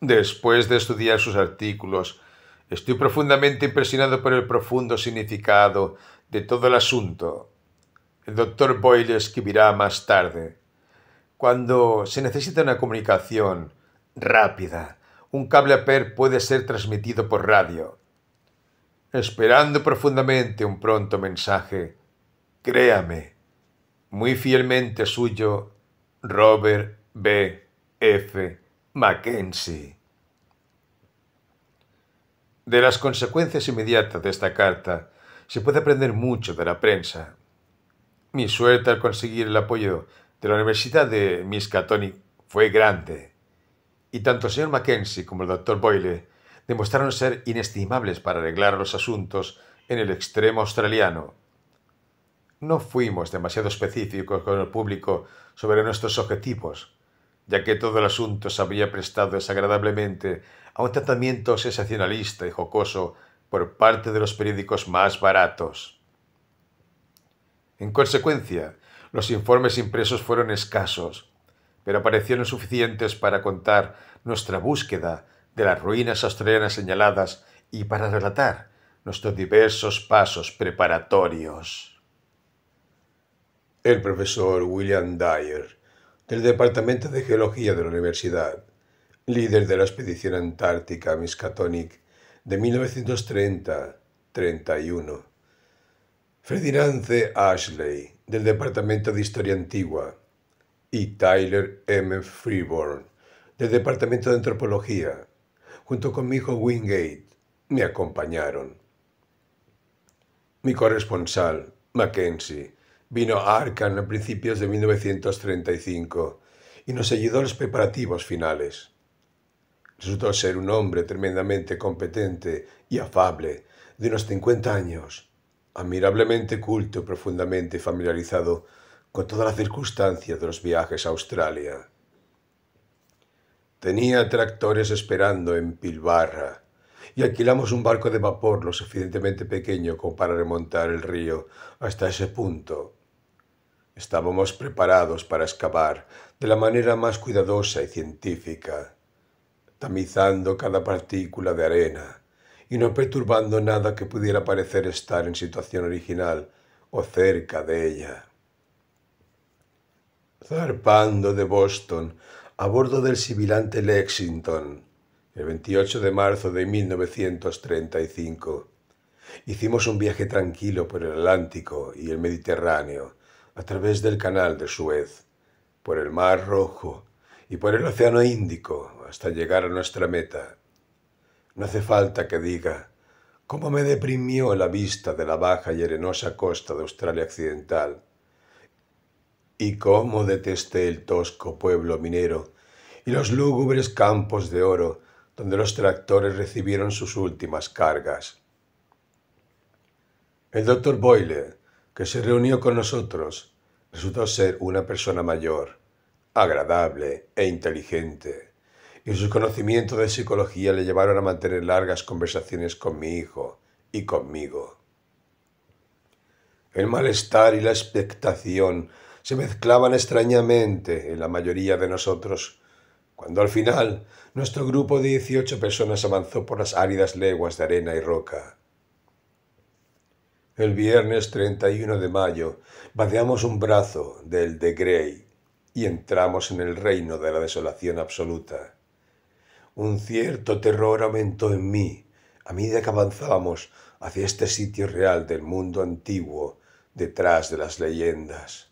Después de estudiar sus artículos, estoy profundamente impresionado por el profundo significado de todo el asunto el doctor Boyle escribirá más tarde. Cuando se necesita una comunicación rápida, un cable APER puede ser transmitido por radio. Esperando profundamente un pronto mensaje, créame, muy fielmente suyo, Robert B. F. Mackenzie. De las consecuencias inmediatas de esta carta se puede aprender mucho de la prensa, mi suerte al conseguir el apoyo de la Universidad de Miskatonic fue grande, y tanto el señor Mackenzie como el doctor Boyle demostraron ser inestimables para arreglar los asuntos en el extremo australiano. No fuimos demasiado específicos con el público sobre nuestros objetivos, ya que todo el asunto se había prestado desagradablemente a un tratamiento sensacionalista y jocoso por parte de los periódicos más baratos. En consecuencia, los informes impresos fueron escasos, pero parecieron suficientes para contar nuestra búsqueda de las ruinas australianas señaladas y para relatar nuestros diversos pasos preparatorios. El profesor William Dyer, del Departamento de Geología de la Universidad, líder de la expedición antártica Miskatonic de 1930-31, Ferdinand C. Ashley, del Departamento de Historia Antigua, y Tyler M. Freeborn, del Departamento de Antropología, junto con mi hijo Wingate, me acompañaron. Mi corresponsal, Mackenzie, vino a Arkham a principios de 1935 y nos ayudó a los preparativos finales. Resultó ser un hombre tremendamente competente y afable, de unos 50 años, admirablemente culto y e profundamente familiarizado con todas las circunstancias de los viajes a Australia. Tenía tractores esperando en Pilbarra y alquilamos un barco de vapor lo suficientemente pequeño como para remontar el río hasta ese punto. Estábamos preparados para excavar de la manera más cuidadosa y científica, tamizando cada partícula de arena, y no perturbando nada que pudiera parecer estar en situación original o cerca de ella. Zarpando de Boston, a bordo del sibilante Lexington, el 28 de marzo de 1935, hicimos un viaje tranquilo por el Atlántico y el Mediterráneo, a través del Canal de Suez, por el Mar Rojo y por el Océano Índico, hasta llegar a nuestra meta, no hace falta que diga cómo me deprimió la vista de la baja y arenosa costa de Australia Occidental y cómo detesté el tosco pueblo minero y los lúgubres campos de oro donde los tractores recibieron sus últimas cargas. El doctor Boyle, que se reunió con nosotros, resultó ser una persona mayor, agradable e inteligente y sus conocimientos de psicología le llevaron a mantener largas conversaciones con mi hijo y conmigo. El malestar y la expectación se mezclaban extrañamente en la mayoría de nosotros, cuando al final nuestro grupo de 18 personas avanzó por las áridas leguas de arena y roca. El viernes 31 de mayo vadeamos un brazo del de Grey y entramos en el reino de la desolación absoluta. Un cierto terror aumentó en mí a medida que avanzábamos hacia este sitio real del mundo antiguo, detrás de las leyendas.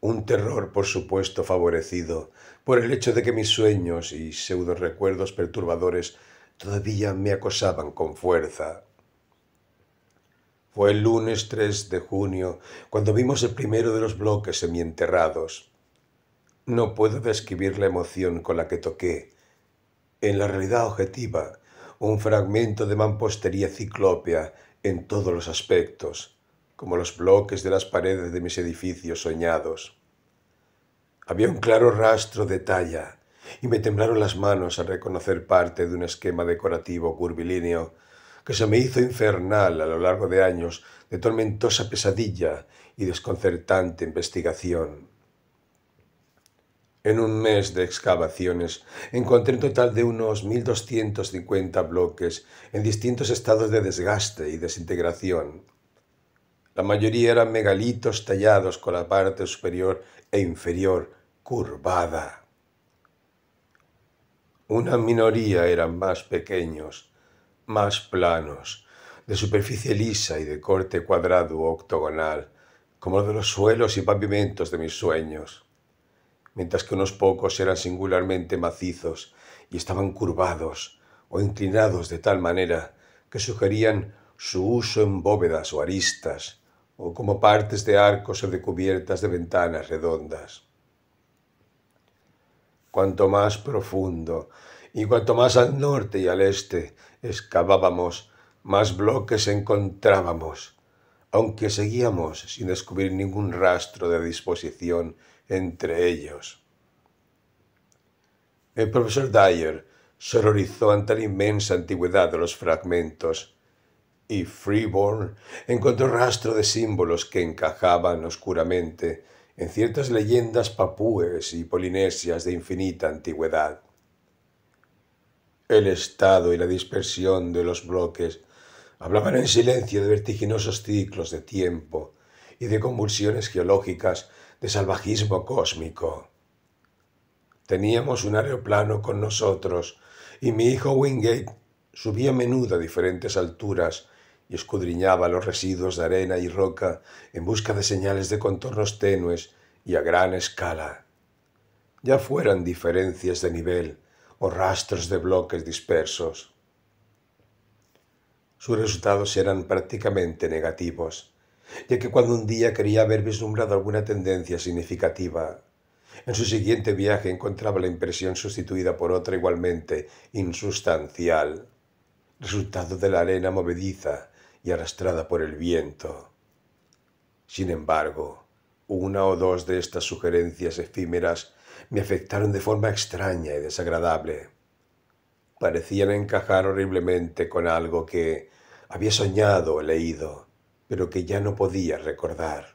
Un terror, por supuesto, favorecido por el hecho de que mis sueños y pseudo recuerdos perturbadores todavía me acosaban con fuerza. Fue el lunes 3 de junio cuando vimos el primero de los bloques semienterrados. No puedo describir la emoción con la que toqué, en la realidad objetiva, un fragmento de mampostería ciclópea en todos los aspectos, como los bloques de las paredes de mis edificios soñados. Había un claro rastro de talla, y me temblaron las manos al reconocer parte de un esquema decorativo curvilíneo que se me hizo infernal a lo largo de años de tormentosa pesadilla y desconcertante investigación. En un mes de excavaciones encontré un total de unos 1.250 bloques en distintos estados de desgaste y desintegración. La mayoría eran megalitos tallados con la parte superior e inferior curvada. Una minoría eran más pequeños, más planos, de superficie lisa y de corte cuadrado octogonal, como de los suelos y pavimentos de mis sueños mientras que unos pocos eran singularmente macizos y estaban curvados o inclinados de tal manera que sugerían su uso en bóvedas o aristas, o como partes de arcos o de cubiertas de ventanas redondas. Cuanto más profundo y cuanto más al norte y al este excavábamos, más bloques encontrábamos, aunque seguíamos sin descubrir ningún rastro de disposición entre ellos. El profesor Dyer horrorizó ante la inmensa antigüedad de los fragmentos, y Freeborn encontró rastro de símbolos que encajaban oscuramente en ciertas leyendas papúes y polinesias de infinita antigüedad. El estado y la dispersión de los bloques hablaban en silencio de vertiginosos ciclos de tiempo y de convulsiones geológicas de salvajismo cósmico. Teníamos un aeroplano con nosotros y mi hijo Wingate subía a menudo a diferentes alturas y escudriñaba los residuos de arena y roca en busca de señales de contornos tenues y a gran escala, ya fueran diferencias de nivel o rastros de bloques dispersos. Sus resultados eran prácticamente negativos ya que cuando un día quería haber vislumbrado alguna tendencia significativa, en su siguiente viaje encontraba la impresión sustituida por otra igualmente insustancial, resultado de la arena movediza y arrastrada por el viento. Sin embargo, una o dos de estas sugerencias efímeras me afectaron de forma extraña y desagradable. Parecían encajar horriblemente con algo que había soñado o leído, pero que ya no podía recordar.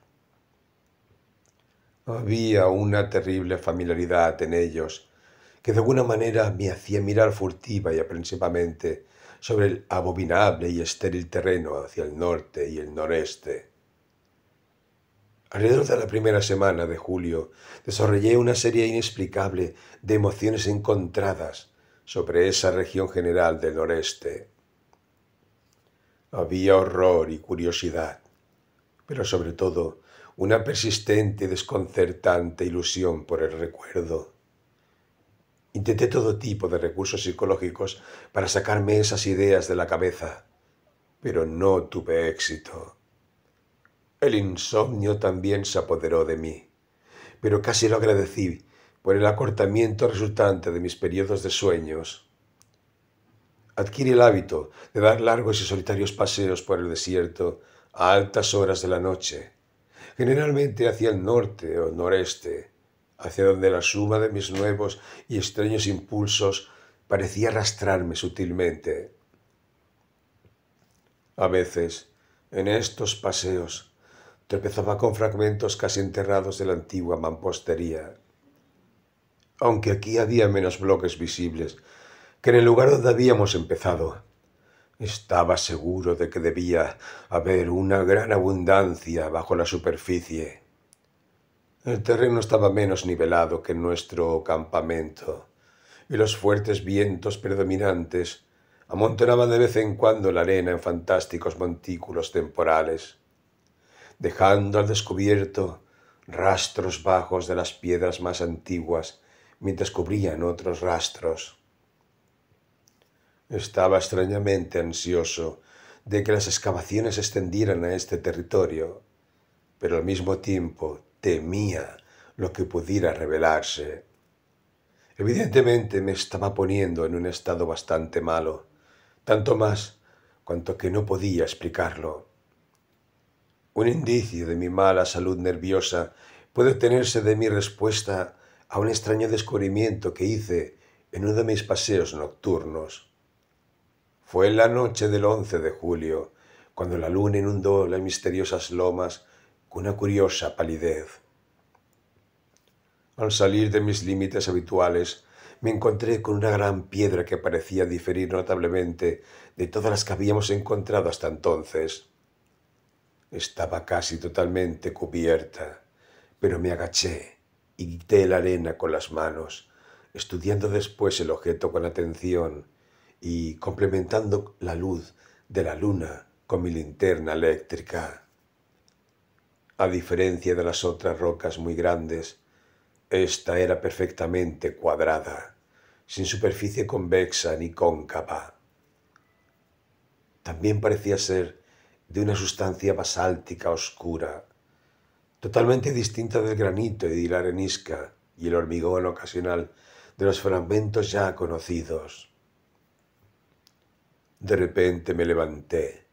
Había una terrible familiaridad en ellos, que de alguna manera me hacía mirar furtiva y aprensivamente sobre el abominable y estéril terreno hacia el norte y el noreste. Alrededor de la primera semana de julio desarrollé una serie inexplicable de emociones encontradas sobre esa región general del noreste. Había horror y curiosidad, pero sobre todo una persistente y desconcertante ilusión por el recuerdo. Intenté todo tipo de recursos psicológicos para sacarme esas ideas de la cabeza, pero no tuve éxito. El insomnio también se apoderó de mí, pero casi lo agradecí por el acortamiento resultante de mis periodos de sueños adquiere el hábito de dar largos y solitarios paseos por el desierto a altas horas de la noche, generalmente hacia el norte o noreste, hacia donde la suma de mis nuevos y extraños impulsos parecía arrastrarme sutilmente. A veces, en estos paseos, tropezaba con fragmentos casi enterrados de la antigua mampostería. Aunque aquí había menos bloques visibles que en el lugar donde habíamos empezado estaba seguro de que debía haber una gran abundancia bajo la superficie. El terreno estaba menos nivelado que en nuestro campamento, y los fuertes vientos predominantes amontonaban de vez en cuando la arena en fantásticos montículos temporales, dejando al descubierto rastros bajos de las piedras más antiguas mientras cubrían otros rastros. Estaba extrañamente ansioso de que las excavaciones extendieran a este territorio, pero al mismo tiempo temía lo que pudiera revelarse. Evidentemente me estaba poniendo en un estado bastante malo, tanto más cuanto que no podía explicarlo. Un indicio de mi mala salud nerviosa puede tenerse de mi respuesta a un extraño descubrimiento que hice en uno de mis paseos nocturnos. Fue en la noche del 11 de julio, cuando la luna inundó las misteriosas lomas con una curiosa palidez. Al salir de mis límites habituales, me encontré con una gran piedra que parecía diferir notablemente de todas las que habíamos encontrado hasta entonces. Estaba casi totalmente cubierta, pero me agaché y quité la arena con las manos, estudiando después el objeto con atención y complementando la luz de la luna con mi linterna eléctrica. A diferencia de las otras rocas muy grandes, esta era perfectamente cuadrada, sin superficie convexa ni cóncava. También parecía ser de una sustancia basáltica oscura, totalmente distinta del granito y de la arenisca y el hormigón ocasional de los fragmentos ya conocidos. De repente me levanté,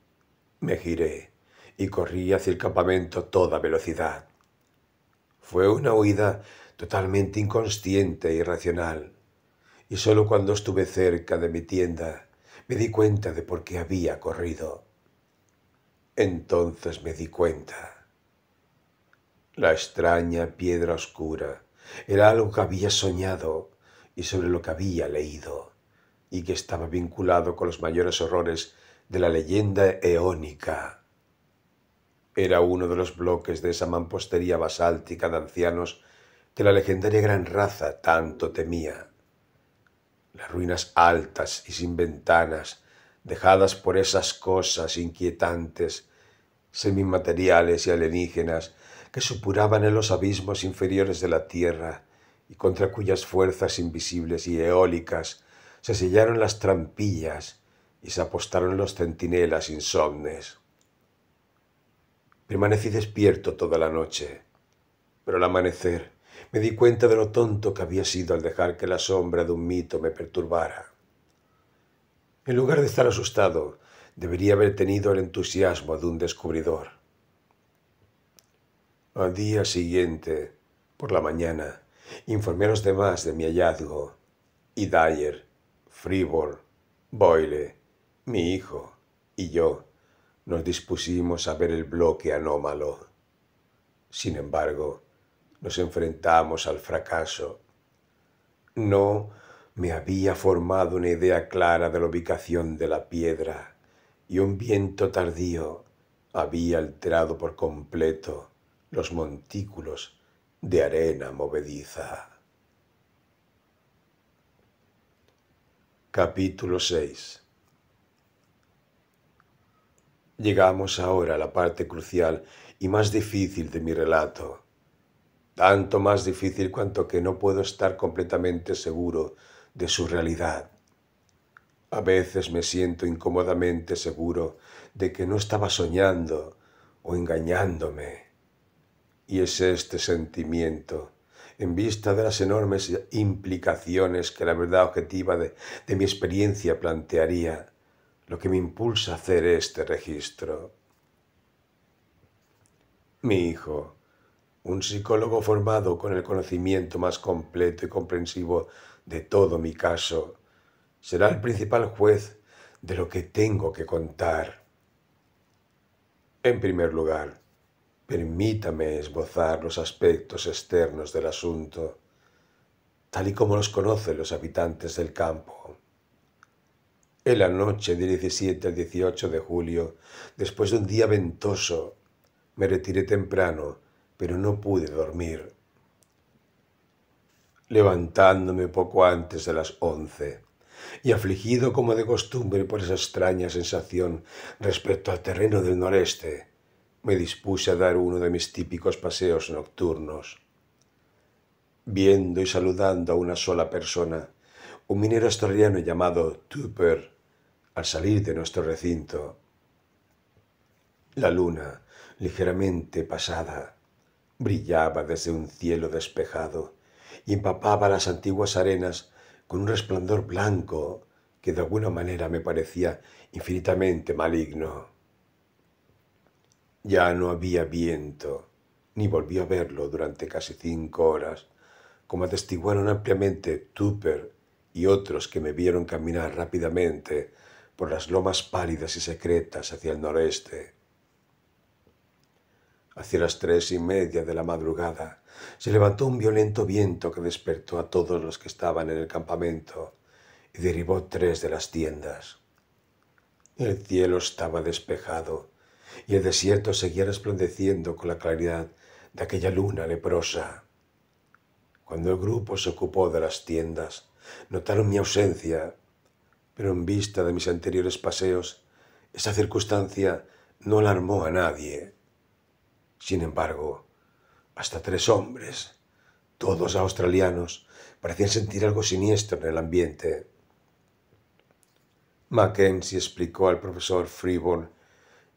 me giré y corrí hacia el campamento a toda velocidad. Fue una huida totalmente inconsciente e irracional, y solo cuando estuve cerca de mi tienda me di cuenta de por qué había corrido. Entonces me di cuenta. La extraña piedra oscura era algo que había soñado y sobre lo que había leído y que estaba vinculado con los mayores horrores de la leyenda eónica. Era uno de los bloques de esa mampostería basáltica de ancianos que la legendaria gran raza tanto temía. Las ruinas altas y sin ventanas, dejadas por esas cosas inquietantes, semimateriales y alienígenas que supuraban en los abismos inferiores de la tierra y contra cuyas fuerzas invisibles y eólicas se sellaron las trampillas y se apostaron los centinelas insomnes. Permanecí despierto toda la noche, pero al amanecer me di cuenta de lo tonto que había sido al dejar que la sombra de un mito me perturbara. En lugar de estar asustado, debería haber tenido el entusiasmo de un descubridor. Al día siguiente, por la mañana, informé a los demás de mi hallazgo y Dyer Fribourg, Boyle, mi hijo y yo nos dispusimos a ver el bloque anómalo. Sin embargo, nos enfrentamos al fracaso. No me había formado una idea clara de la ubicación de la piedra y un viento tardío había alterado por completo los montículos de arena movediza. capítulo 6. Llegamos ahora a la parte crucial y más difícil de mi relato, tanto más difícil cuanto que no puedo estar completamente seguro de su realidad. A veces me siento incómodamente seguro de que no estaba soñando o engañándome, y es este sentimiento en vista de las enormes implicaciones que la verdad objetiva de, mi experiencia plantearía, lo que me impulsa a hacer este registro. Mi hijo, un psicólogo formado con el conocimiento más completo y comprensivo de todo mi caso, será el principal juez de lo que tengo que contar. En primer lugar, Permítame esbozar los aspectos externos del asunto, tal y como los conocen los habitantes del campo. En la noche del 17 al 18 de julio, después de un día ventoso, me retiré temprano, pero no pude dormir. Levantándome poco antes de las once, y afligido como de costumbre por esa extraña sensación respecto al terreno del noreste, me dispuse a dar uno de mis típicos paseos nocturnos. Viendo y saludando a una sola persona, un minero australiano llamado Tupper, al salir de nuestro recinto. La luna, ligeramente pasada, brillaba desde un cielo despejado y empapaba las antiguas arenas con un resplandor blanco que de alguna manera me parecía infinitamente maligno. Ya no había viento, ni volvió a verlo durante casi cinco horas, como atestiguaron ampliamente Tupper y otros que me vieron caminar rápidamente por las lomas pálidas y secretas hacia el noreste. Hacia las tres y media de la madrugada se levantó un violento viento que despertó a todos los que estaban en el campamento y derribó tres de las tiendas. El cielo estaba despejado y el desierto seguía resplandeciendo con la claridad de aquella luna leprosa. Cuando el grupo se ocupó de las tiendas, notaron mi ausencia, pero en vista de mis anteriores paseos, esa circunstancia no alarmó a nadie. Sin embargo, hasta tres hombres, todos australianos, parecían sentir algo siniestro en el ambiente. Mackenzie explicó al profesor Freeborn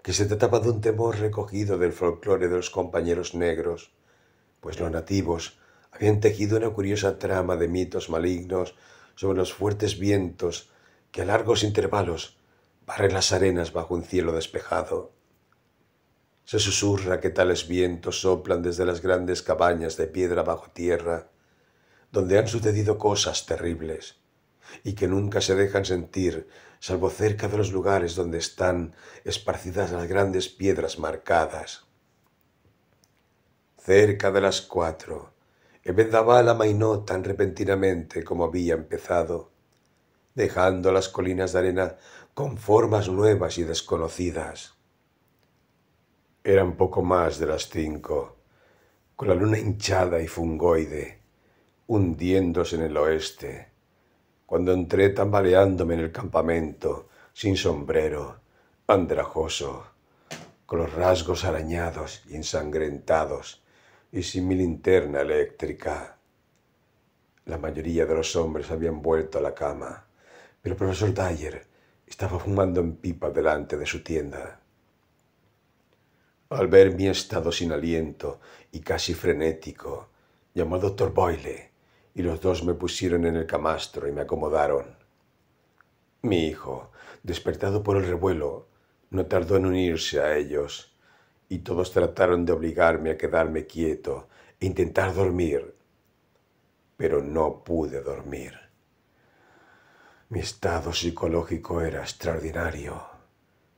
que se trataba de un temor recogido del folclore de los compañeros negros, pues los nativos habían tejido una curiosa trama de mitos malignos sobre los fuertes vientos que a largos intervalos barren las arenas bajo un cielo despejado. Se susurra que tales vientos soplan desde las grandes cabañas de piedra bajo tierra, donde han sucedido cosas terribles, y que nunca se dejan sentir salvo cerca de los lugares donde están esparcidas las grandes piedras marcadas. Cerca de las cuatro, el la amainó tan repentinamente como había empezado, dejando las colinas de arena con formas nuevas y desconocidas. Eran poco más de las cinco, con la luna hinchada y fungoide, hundiéndose en el oeste cuando entré tambaleándome en el campamento, sin sombrero, andrajoso, con los rasgos arañados y ensangrentados, y sin mi linterna eléctrica. La mayoría de los hombres habían vuelto a la cama, pero el profesor Dyer estaba fumando en pipa delante de su tienda. Al ver mi estado sin aliento y casi frenético, llamó al doctor Boyle y los dos me pusieron en el camastro y me acomodaron. Mi hijo, despertado por el revuelo, no tardó en unirse a ellos, y todos trataron de obligarme a quedarme quieto e intentar dormir, pero no pude dormir. Mi estado psicológico era extraordinario,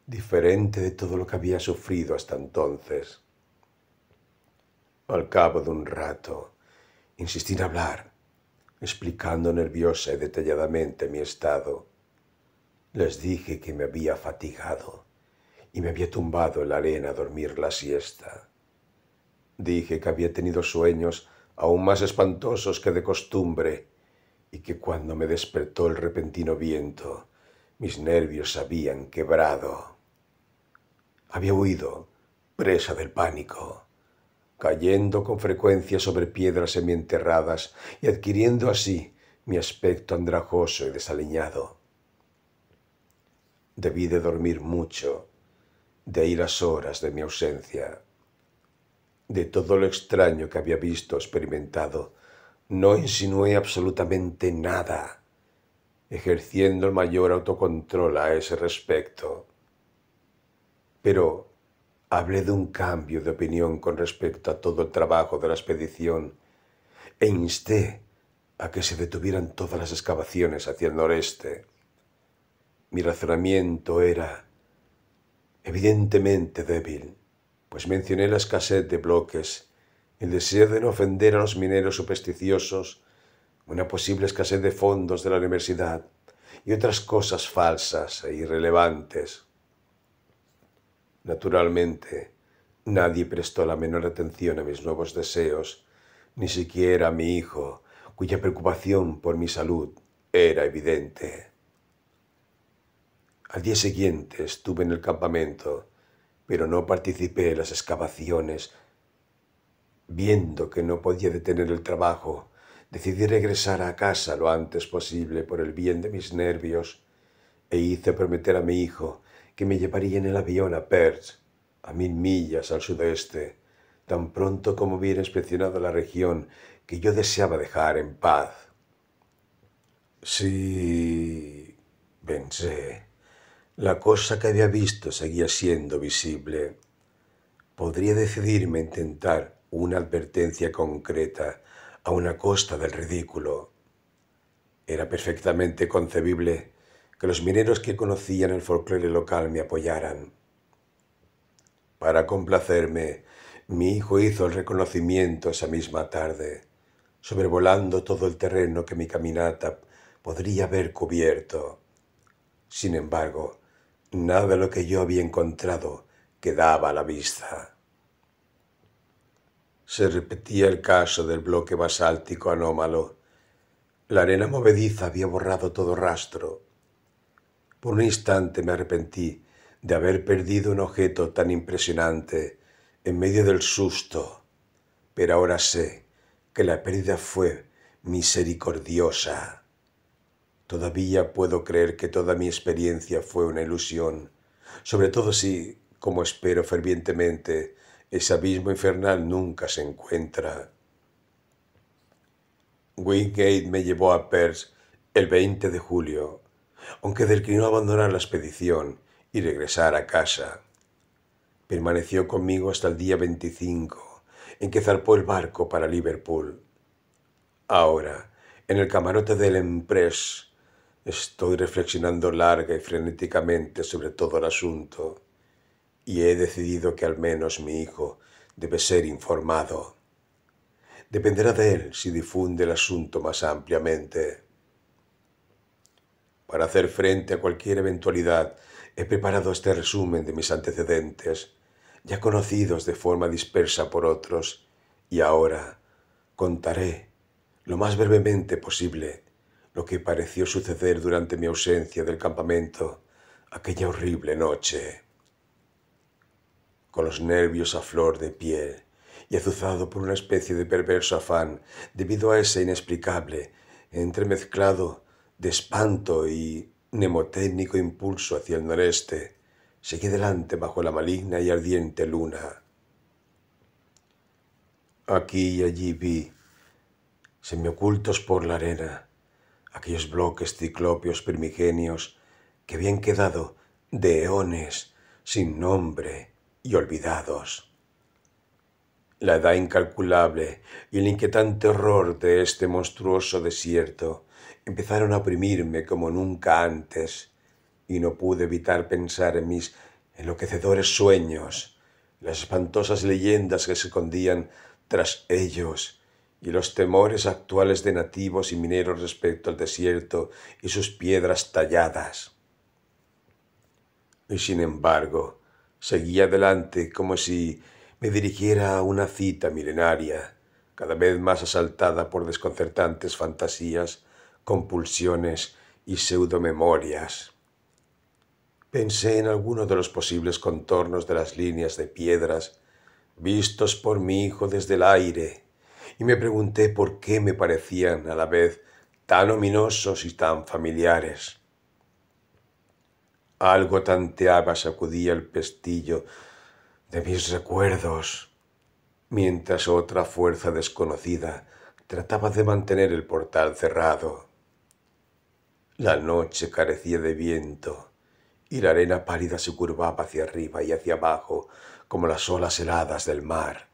diferente de todo lo que había sufrido hasta entonces. Al cabo de un rato, insistí en hablar, explicando nerviosa y detalladamente mi estado. Les dije que me había fatigado y me había tumbado en la arena a dormir la siesta. Dije que había tenido sueños aún más espantosos que de costumbre y que cuando me despertó el repentino viento, mis nervios habían quebrado. Había huido, presa del pánico cayendo con frecuencia sobre piedras semienterradas y adquiriendo así mi aspecto andrajoso y desaliñado. Debí de dormir mucho, de ahí las horas de mi ausencia. De todo lo extraño que había visto, experimentado, no insinué absolutamente nada, ejerciendo el mayor autocontrol a ese respecto. Pero Hablé de un cambio de opinión con respecto a todo el trabajo de la expedición e insté a que se detuvieran todas las excavaciones hacia el noreste. Mi razonamiento era evidentemente débil, pues mencioné la escasez de bloques, el deseo de no ofender a los mineros supersticiosos, una posible escasez de fondos de la universidad y otras cosas falsas e irrelevantes. Naturalmente, nadie prestó la menor atención a mis nuevos deseos, ni siquiera a mi hijo, cuya preocupación por mi salud era evidente. Al día siguiente estuve en el campamento, pero no participé en las excavaciones. Viendo que no podía detener el trabajo, decidí regresar a casa lo antes posible por el bien de mis nervios e hice prometer a mi hijo que me llevaría en el avión a Perth, a mil millas al sudeste, tan pronto como hubiera inspeccionado la región que yo deseaba dejar en paz. Sí, pensé, la cosa que había visto seguía siendo visible. Podría decidirme a intentar una advertencia concreta a una costa del ridículo. Era perfectamente concebible que los mineros que conocían el folclore local me apoyaran. Para complacerme, mi hijo hizo el reconocimiento esa misma tarde, sobrevolando todo el terreno que mi caminata podría haber cubierto. Sin embargo, nada de lo que yo había encontrado quedaba a la vista. Se repetía el caso del bloque basáltico anómalo. La arena movediza había borrado todo rastro, por un instante me arrepentí de haber perdido un objeto tan impresionante en medio del susto, pero ahora sé que la pérdida fue misericordiosa. Todavía puedo creer que toda mi experiencia fue una ilusión, sobre todo si, como espero fervientemente, ese abismo infernal nunca se encuentra. Wingate me llevó a Perth el 20 de julio aunque declinó abandonar la expedición y regresar a casa. Permaneció conmigo hasta el día 25, en que zarpó el barco para Liverpool. Ahora, en el camarote del Empress, estoy reflexionando larga y frenéticamente sobre todo el asunto, y he decidido que al menos mi hijo debe ser informado. Dependerá de él si difunde el asunto más ampliamente. Para hacer frente a cualquier eventualidad, he preparado este resumen de mis antecedentes, ya conocidos de forma dispersa por otros, y ahora contaré, lo más brevemente posible, lo que pareció suceder durante mi ausencia del campamento aquella horrible noche. Con los nervios a flor de piel y azuzado por una especie de perverso afán debido a ese inexplicable, entremezclado de espanto y mnemotécnico impulso hacia el noreste, seguí adelante bajo la maligna y ardiente luna. Aquí y allí vi, semiocultos por la arena, aquellos bloques ciclopios primigenios que habían quedado de eones sin nombre y olvidados. La edad incalculable y el inquietante horror de este monstruoso desierto Empezaron a oprimirme como nunca antes y no pude evitar pensar en mis enloquecedores sueños, las espantosas leyendas que se escondían tras ellos y los temores actuales de nativos y mineros respecto al desierto y sus piedras talladas. Y sin embargo, seguía adelante como si me dirigiera a una cita milenaria, cada vez más asaltada por desconcertantes fantasías compulsiones y memorias. Pensé en alguno de los posibles contornos de las líneas de piedras vistos por mi hijo desde el aire, y me pregunté por qué me parecían a la vez tan ominosos y tan familiares. Algo tanteaba, sacudía el pestillo de mis recuerdos, mientras otra fuerza desconocida trataba de mantener el portal cerrado. La noche carecía de viento y la arena pálida se curvaba hacia arriba y hacia abajo como las olas heladas del mar.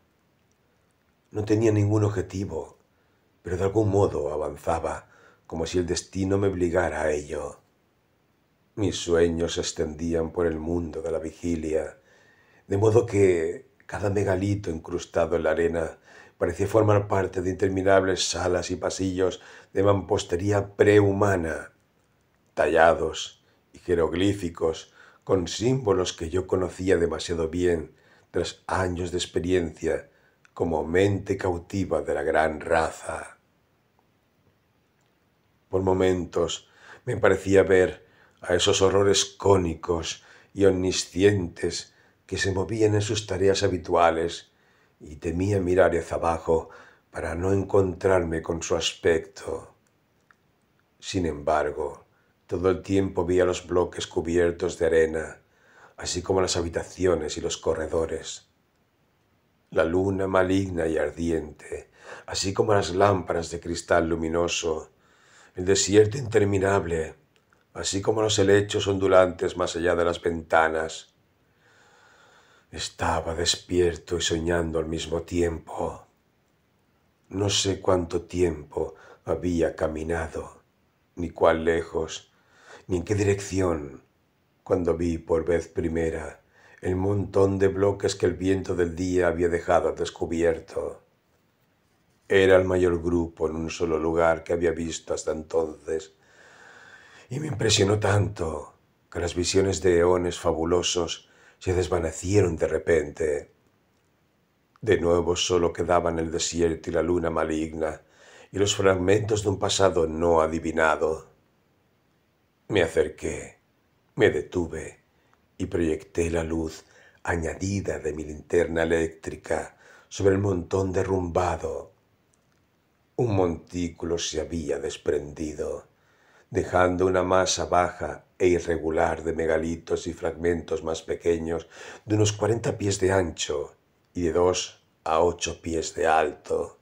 No tenía ningún objetivo, pero de algún modo avanzaba como si el destino me obligara a ello. Mis sueños se extendían por el mundo de la vigilia, de modo que cada megalito incrustado en la arena parecía formar parte de interminables salas y pasillos de mampostería prehumana tallados y jeroglíficos con símbolos que yo conocía demasiado bien tras años de experiencia como mente cautiva de la gran raza. Por momentos me parecía ver a esos horrores cónicos y omniscientes que se movían en sus tareas habituales y temía mirar hacia abajo para no encontrarme con su aspecto. Sin embargo, todo el tiempo veía los bloques cubiertos de arena, así como las habitaciones y los corredores. La luna maligna y ardiente, así como las lámparas de cristal luminoso, el desierto interminable, así como los helechos ondulantes más allá de las ventanas. Estaba despierto y soñando al mismo tiempo. No sé cuánto tiempo había caminado, ni cuán lejos, ni en qué dirección, cuando vi por vez primera el montón de bloques que el viento del día había dejado descubierto. Era el mayor grupo en un solo lugar que había visto hasta entonces, y me impresionó tanto que las visiones de eones fabulosos se desvanecieron de repente. De nuevo solo quedaban el desierto y la luna maligna, y los fragmentos de un pasado no adivinado. Me acerqué, me detuve y proyecté la luz añadida de mi linterna eléctrica sobre el montón derrumbado. Un montículo se había desprendido, dejando una masa baja e irregular de megalitos y fragmentos más pequeños de unos cuarenta pies de ancho y de dos a ocho pies de alto.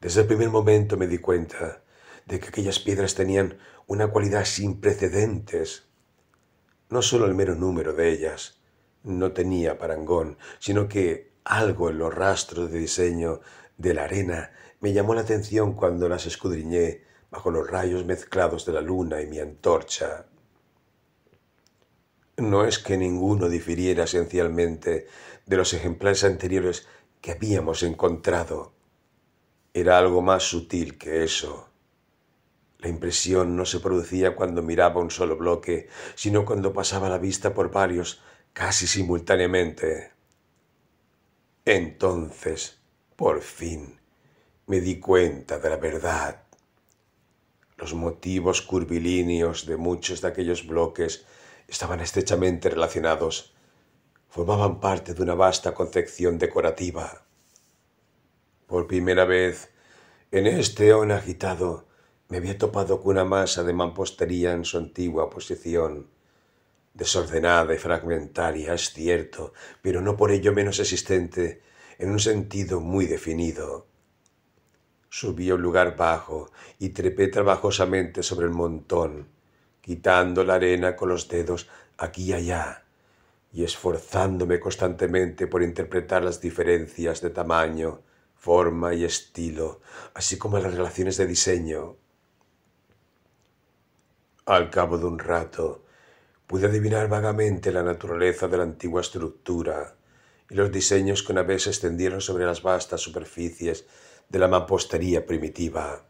Desde el primer momento me di cuenta de que aquellas piedras tenían una cualidad sin precedentes. No solo el mero número de ellas no tenía parangón, sino que algo en los rastros de diseño de la arena me llamó la atención cuando las escudriñé bajo los rayos mezclados de la luna y mi antorcha. No es que ninguno difiriera esencialmente de los ejemplares anteriores
que habíamos
encontrado. Era algo más sutil que eso. La impresión no se producía cuando miraba un solo bloque, sino cuando pasaba la vista por varios, casi simultáneamente. Entonces, por fin, me di cuenta de la verdad. Los motivos curvilíneos de muchos de aquellos bloques estaban estrechamente relacionados. Formaban parte de una vasta concepción decorativa. Por primera vez, en este on agitado, me había topado con una masa de mampostería en su antigua posición. Desordenada y fragmentaria, es cierto, pero no por ello menos existente, en un sentido muy definido. Subí a un lugar bajo y trepé trabajosamente sobre el montón, quitando la arena con los dedos aquí y allá, y esforzándome constantemente por interpretar las diferencias de tamaño, forma y estilo, así como las relaciones de diseño. Al cabo de un rato, pude adivinar vagamente la naturaleza de la antigua estructura y los diseños que una vez se extendieron sobre las vastas superficies de la mampostería primitiva.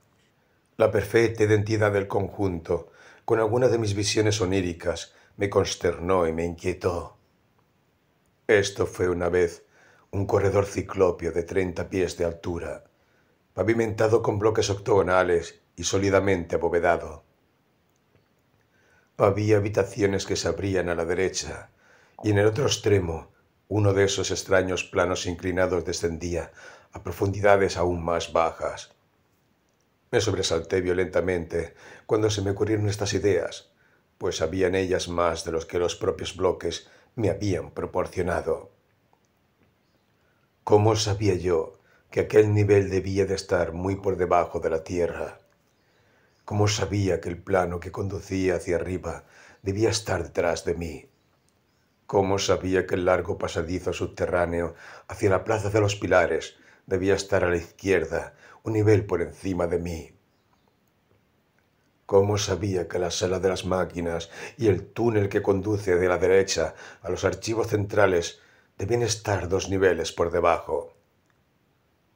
La perfecta identidad del conjunto, con algunas de mis visiones oníricas, me consternó y me inquietó. Esto fue una vez un corredor ciclopio de treinta pies de altura, pavimentado con bloques octogonales y sólidamente abovedado. Había habitaciones que se abrían a la derecha, y en el otro extremo uno de esos extraños planos inclinados descendía a profundidades aún más bajas. Me sobresalté violentamente cuando se me ocurrieron estas ideas, pues habían ellas más de los que los propios bloques me habían proporcionado. ¿Cómo sabía yo que aquel nivel debía de estar muy por debajo de la tierra? ¿Cómo sabía que el plano que conducía hacia arriba debía estar detrás de mí? ¿Cómo sabía que el largo pasadizo subterráneo hacia la Plaza de los Pilares debía estar a la izquierda, un nivel por encima de mí? ¿Cómo sabía que la sala de las máquinas y el túnel que conduce de la derecha a los archivos centrales debían estar dos niveles por debajo?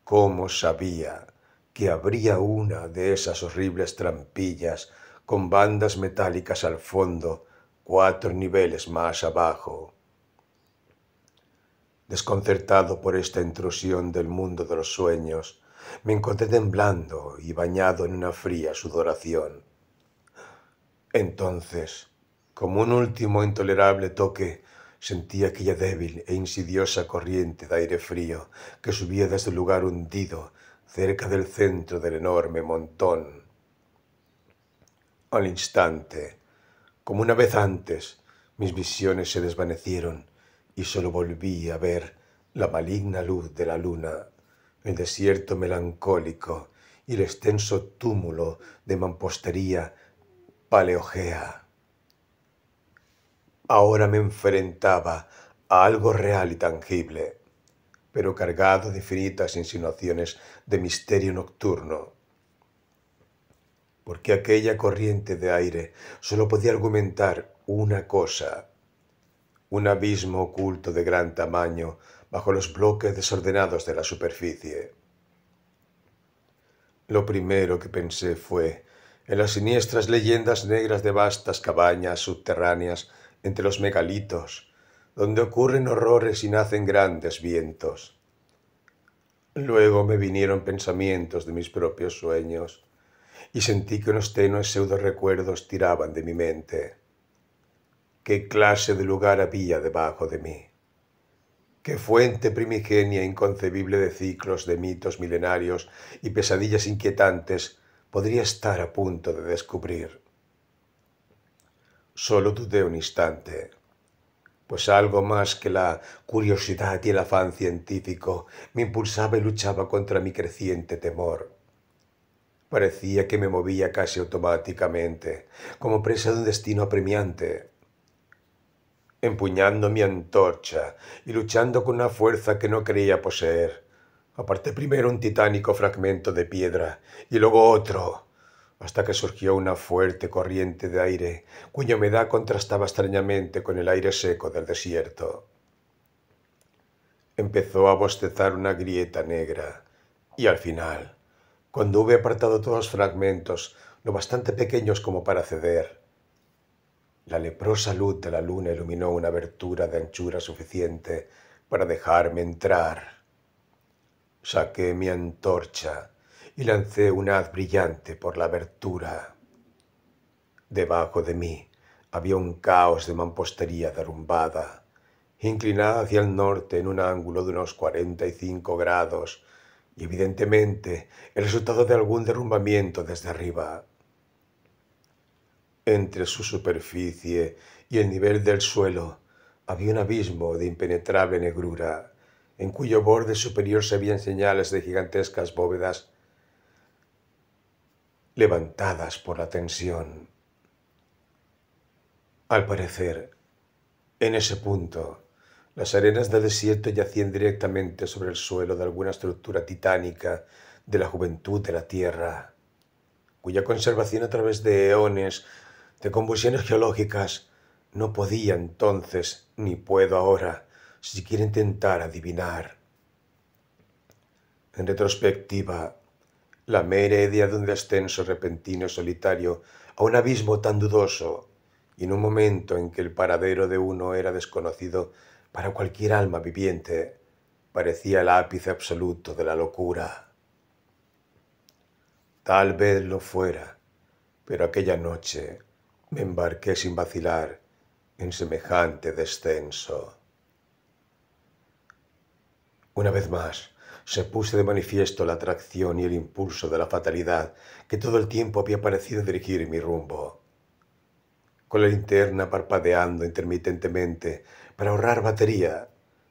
¿Cómo sabía que habría una de esas horribles trampillas con bandas metálicas al fondo, cuatro niveles más abajo. Desconcertado por esta intrusión del mundo de los sueños, me encontré temblando y bañado en una fría sudoración. Entonces, como un último intolerable toque, sentí aquella débil e insidiosa corriente de aire frío que subía desde el lugar hundido cerca del centro del enorme montón. Al instante, como una vez antes, mis visiones se desvanecieron y solo volví a ver la maligna luz de la luna, el desierto melancólico y el extenso túmulo de mampostería paleogea. Ahora me enfrentaba a algo real y tangible, pero cargado de infinitas insinuaciones de misterio nocturno. Porque aquella corriente de aire solo podía argumentar una cosa, un abismo oculto de gran tamaño bajo los bloques desordenados de la superficie. Lo primero que pensé fue en las siniestras leyendas negras de vastas cabañas subterráneas entre los megalitos, donde ocurren horrores y nacen grandes vientos. Luego me vinieron pensamientos de mis propios sueños y sentí que unos tenues pseudo recuerdos tiraban de mi mente. ¿Qué clase de lugar había debajo de mí? qué fuente primigenia inconcebible de ciclos, de mitos milenarios y pesadillas inquietantes podría estar a punto de descubrir. Solo dudé un instante pues algo más que la curiosidad y el afán científico me impulsaba y luchaba contra mi creciente temor. Parecía que me movía casi automáticamente, como presa de un destino apremiante. Empuñando mi antorcha y luchando con una fuerza que no creía poseer, aparté primero un titánico fragmento de piedra y luego otro, hasta que surgió una fuerte corriente de aire, cuya humedad contrastaba extrañamente con el aire seco del desierto. Empezó a bostezar una grieta negra, y al final, cuando hube apartado todos los fragmentos, lo bastante pequeños como para ceder, la leprosa luz de la luna iluminó una abertura de anchura suficiente para dejarme entrar. Saqué mi antorcha y lancé un haz brillante por la abertura. Debajo de mí había un caos de mampostería derrumbada, inclinada hacia el norte en un ángulo de unos 45 grados, y evidentemente el resultado de algún derrumbamiento desde arriba. Entre su superficie y el nivel del suelo había un abismo de impenetrable negrura, en cuyo borde superior se habían señales de gigantescas bóvedas levantadas por la tensión. Al parecer, en ese punto, las arenas del desierto yacían directamente sobre el suelo de alguna estructura titánica de la juventud de la Tierra, cuya conservación a través de eones de convulsiones geológicas no podía entonces ni puedo ahora siquiera intentar adivinar. En retrospectiva, la meredia de un descenso repentino y solitario a un abismo tan dudoso, y en un momento en que el paradero de uno era desconocido para cualquier alma viviente, parecía el ápice absoluto de la locura. Tal vez lo fuera, pero aquella noche me embarqué sin vacilar en semejante descenso. Una vez más, se puse de manifiesto la atracción y el impulso de la fatalidad que todo el tiempo había parecido dirigir mi rumbo. Con la linterna parpadeando intermitentemente para ahorrar batería,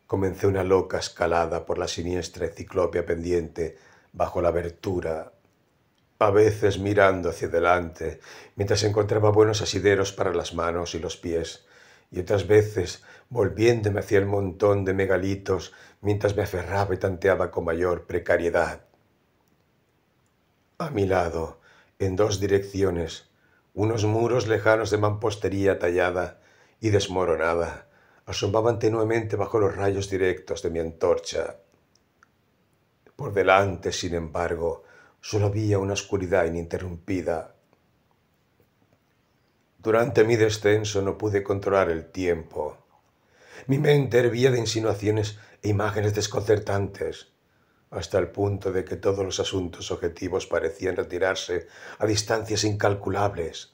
comencé una loca escalada por la siniestra y pendiente bajo la abertura, a veces mirando hacia adelante mientras encontraba buenos asideros para las manos y los pies, y otras veces volviéndome hacia el montón de megalitos mientras me aferraba y tanteaba con mayor precariedad. A mi lado, en dos direcciones, unos muros lejanos de mampostería tallada y desmoronada asomaban tenuemente bajo los rayos directos de mi antorcha. Por delante, sin embargo, solo había una oscuridad ininterrumpida. Durante mi descenso no pude controlar el tiempo. Mi mente hervía de insinuaciones e imágenes desconcertantes, hasta el punto de que todos los asuntos objetivos parecían retirarse a distancias incalculables.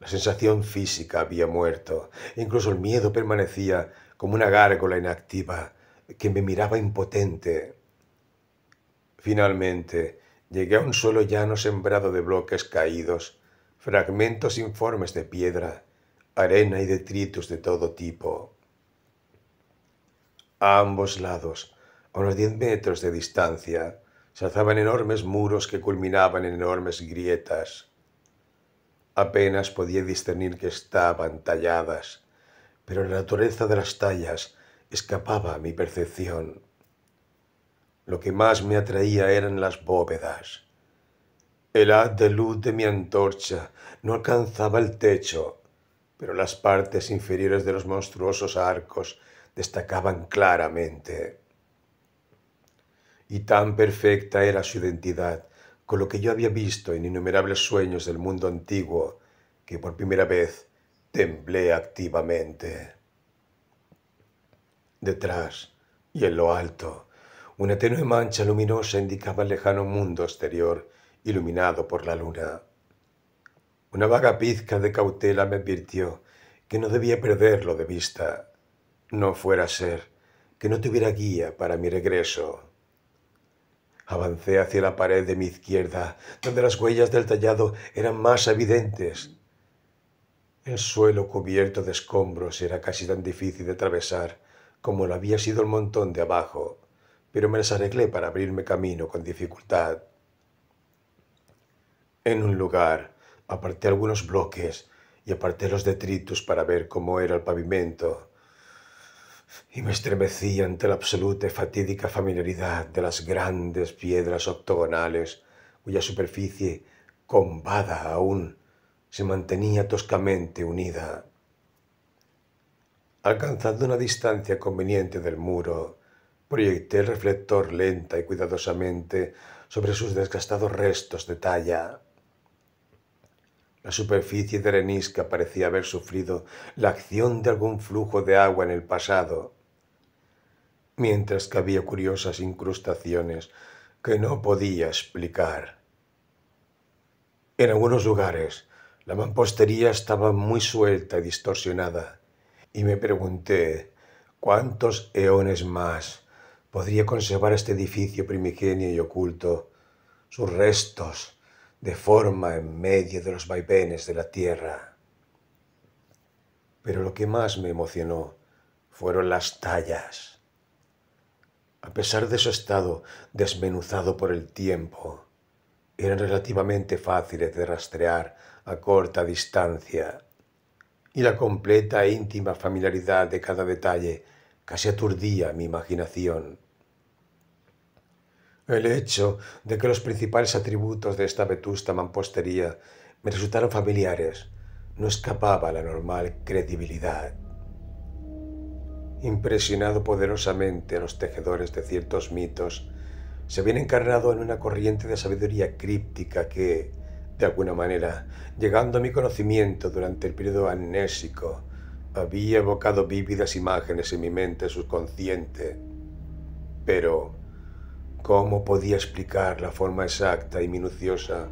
La sensación física había muerto, incluso el miedo permanecía como una gárgola inactiva que me miraba impotente. Finalmente, llegué a un suelo llano sembrado de bloques caídos, fragmentos informes de piedra, arena y detritos de todo tipo. A ambos lados, a unos diez metros de distancia, se alzaban enormes muros que culminaban en enormes grietas. Apenas podía discernir que estaban talladas, pero la naturaleza de las tallas escapaba a mi percepción. Lo que más me atraía eran las bóvedas. El haz de luz de mi antorcha no alcanzaba el techo pero las partes inferiores de los monstruosos arcos destacaban claramente. Y tan perfecta era su identidad con lo que yo había visto en innumerables sueños del mundo antiguo, que por primera vez temblé activamente. Detrás, y en lo alto, una tenue mancha luminosa indicaba el lejano mundo exterior iluminado por la luna. Una vaga pizca de cautela me advirtió que no debía perderlo de vista. No fuera a ser que no tuviera guía para mi regreso. Avancé hacia la pared de mi izquierda, donde las huellas del tallado eran más evidentes. El suelo cubierto de escombros era casi tan difícil de atravesar como lo había sido el montón de abajo, pero me las arreglé para abrirme camino con dificultad. En un lugar aparté algunos bloques y aparté los detritus para ver cómo era el pavimento y me estremecí ante la absoluta y fatídica familiaridad de las grandes piedras octogonales cuya superficie, combada aún, se mantenía toscamente unida. Alcanzando una distancia conveniente del muro, proyecté el reflector lenta y cuidadosamente sobre sus desgastados restos de talla. La superficie de arenisca parecía haber sufrido la acción de algún flujo de agua en el pasado, mientras que había curiosas incrustaciones que no podía explicar. En algunos lugares la mampostería estaba muy suelta y distorsionada, y me pregunté cuántos eones más podría conservar este edificio primigenio y oculto, sus restos, de forma en medio de los vaivenes de la tierra. Pero lo que más me emocionó fueron las tallas. A pesar de su estado desmenuzado por el tiempo, eran relativamente fáciles de rastrear a corta distancia, y la completa e íntima familiaridad de cada detalle casi aturdía mi imaginación. El hecho de que los principales atributos de esta vetusta mampostería me resultaron familiares no escapaba a la normal credibilidad. Impresionado poderosamente a los tejedores de ciertos mitos, se habían encarnado en una corriente de sabiduría críptica que, de alguna manera, llegando a mi conocimiento durante el periodo amnésico, había evocado vívidas imágenes en mi mente subconsciente. Pero ¿Cómo podía explicar la forma exacta y minuciosa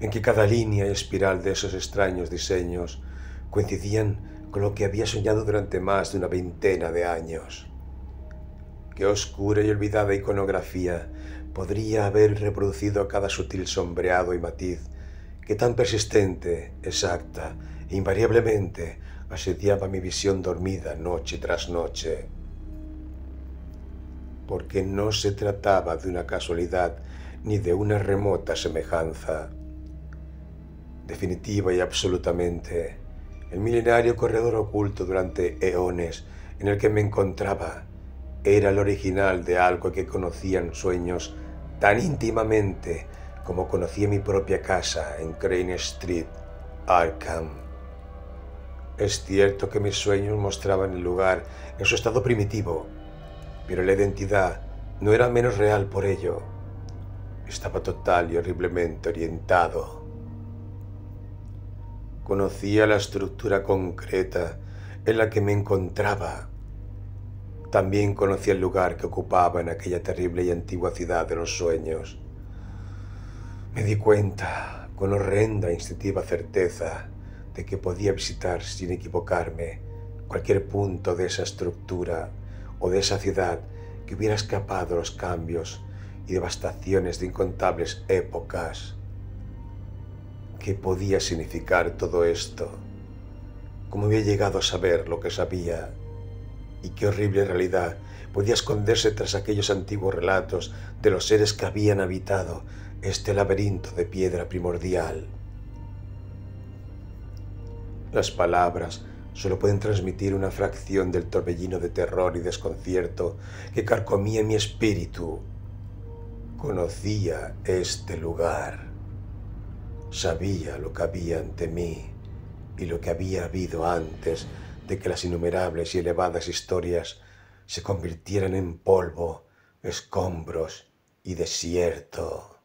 en que cada línea y espiral de esos extraños diseños coincidían con lo que había soñado durante más de una veintena de años? ¿Qué oscura y olvidada iconografía podría haber reproducido cada sutil sombreado y matiz que tan persistente, exacta e invariablemente asediaba mi visión dormida noche tras noche? porque no se trataba de una casualidad ni de una remota semejanza. Definitiva y absolutamente, el milenario corredor oculto durante eones en el que me encontraba era el original de algo que conocían sueños tan íntimamente como conocí mi propia casa en Crane Street, Arkham. Es cierto que mis sueños mostraban el lugar en su estado primitivo, pero la identidad no era menos real por ello. Estaba total y horriblemente orientado. Conocía la estructura concreta en la que me encontraba. También conocía el lugar que ocupaba en aquella terrible y antigua ciudad de los sueños. Me di cuenta, con horrenda e instintiva certeza, de que podía visitar sin equivocarme cualquier punto de esa estructura o de esa ciudad que hubiera escapado los cambios y devastaciones de incontables épocas. ¿Qué podía significar todo esto? ¿Cómo había llegado a saber lo que sabía? Y qué horrible realidad podía esconderse tras aquellos antiguos relatos de los seres que habían habitado este laberinto de piedra primordial. Las palabras solo pueden transmitir una fracción del torbellino de terror y desconcierto que carcomía mi espíritu. Conocía este lugar. Sabía lo que había ante mí y lo que había habido antes de que las innumerables y elevadas historias se convirtieran en polvo, escombros y desierto.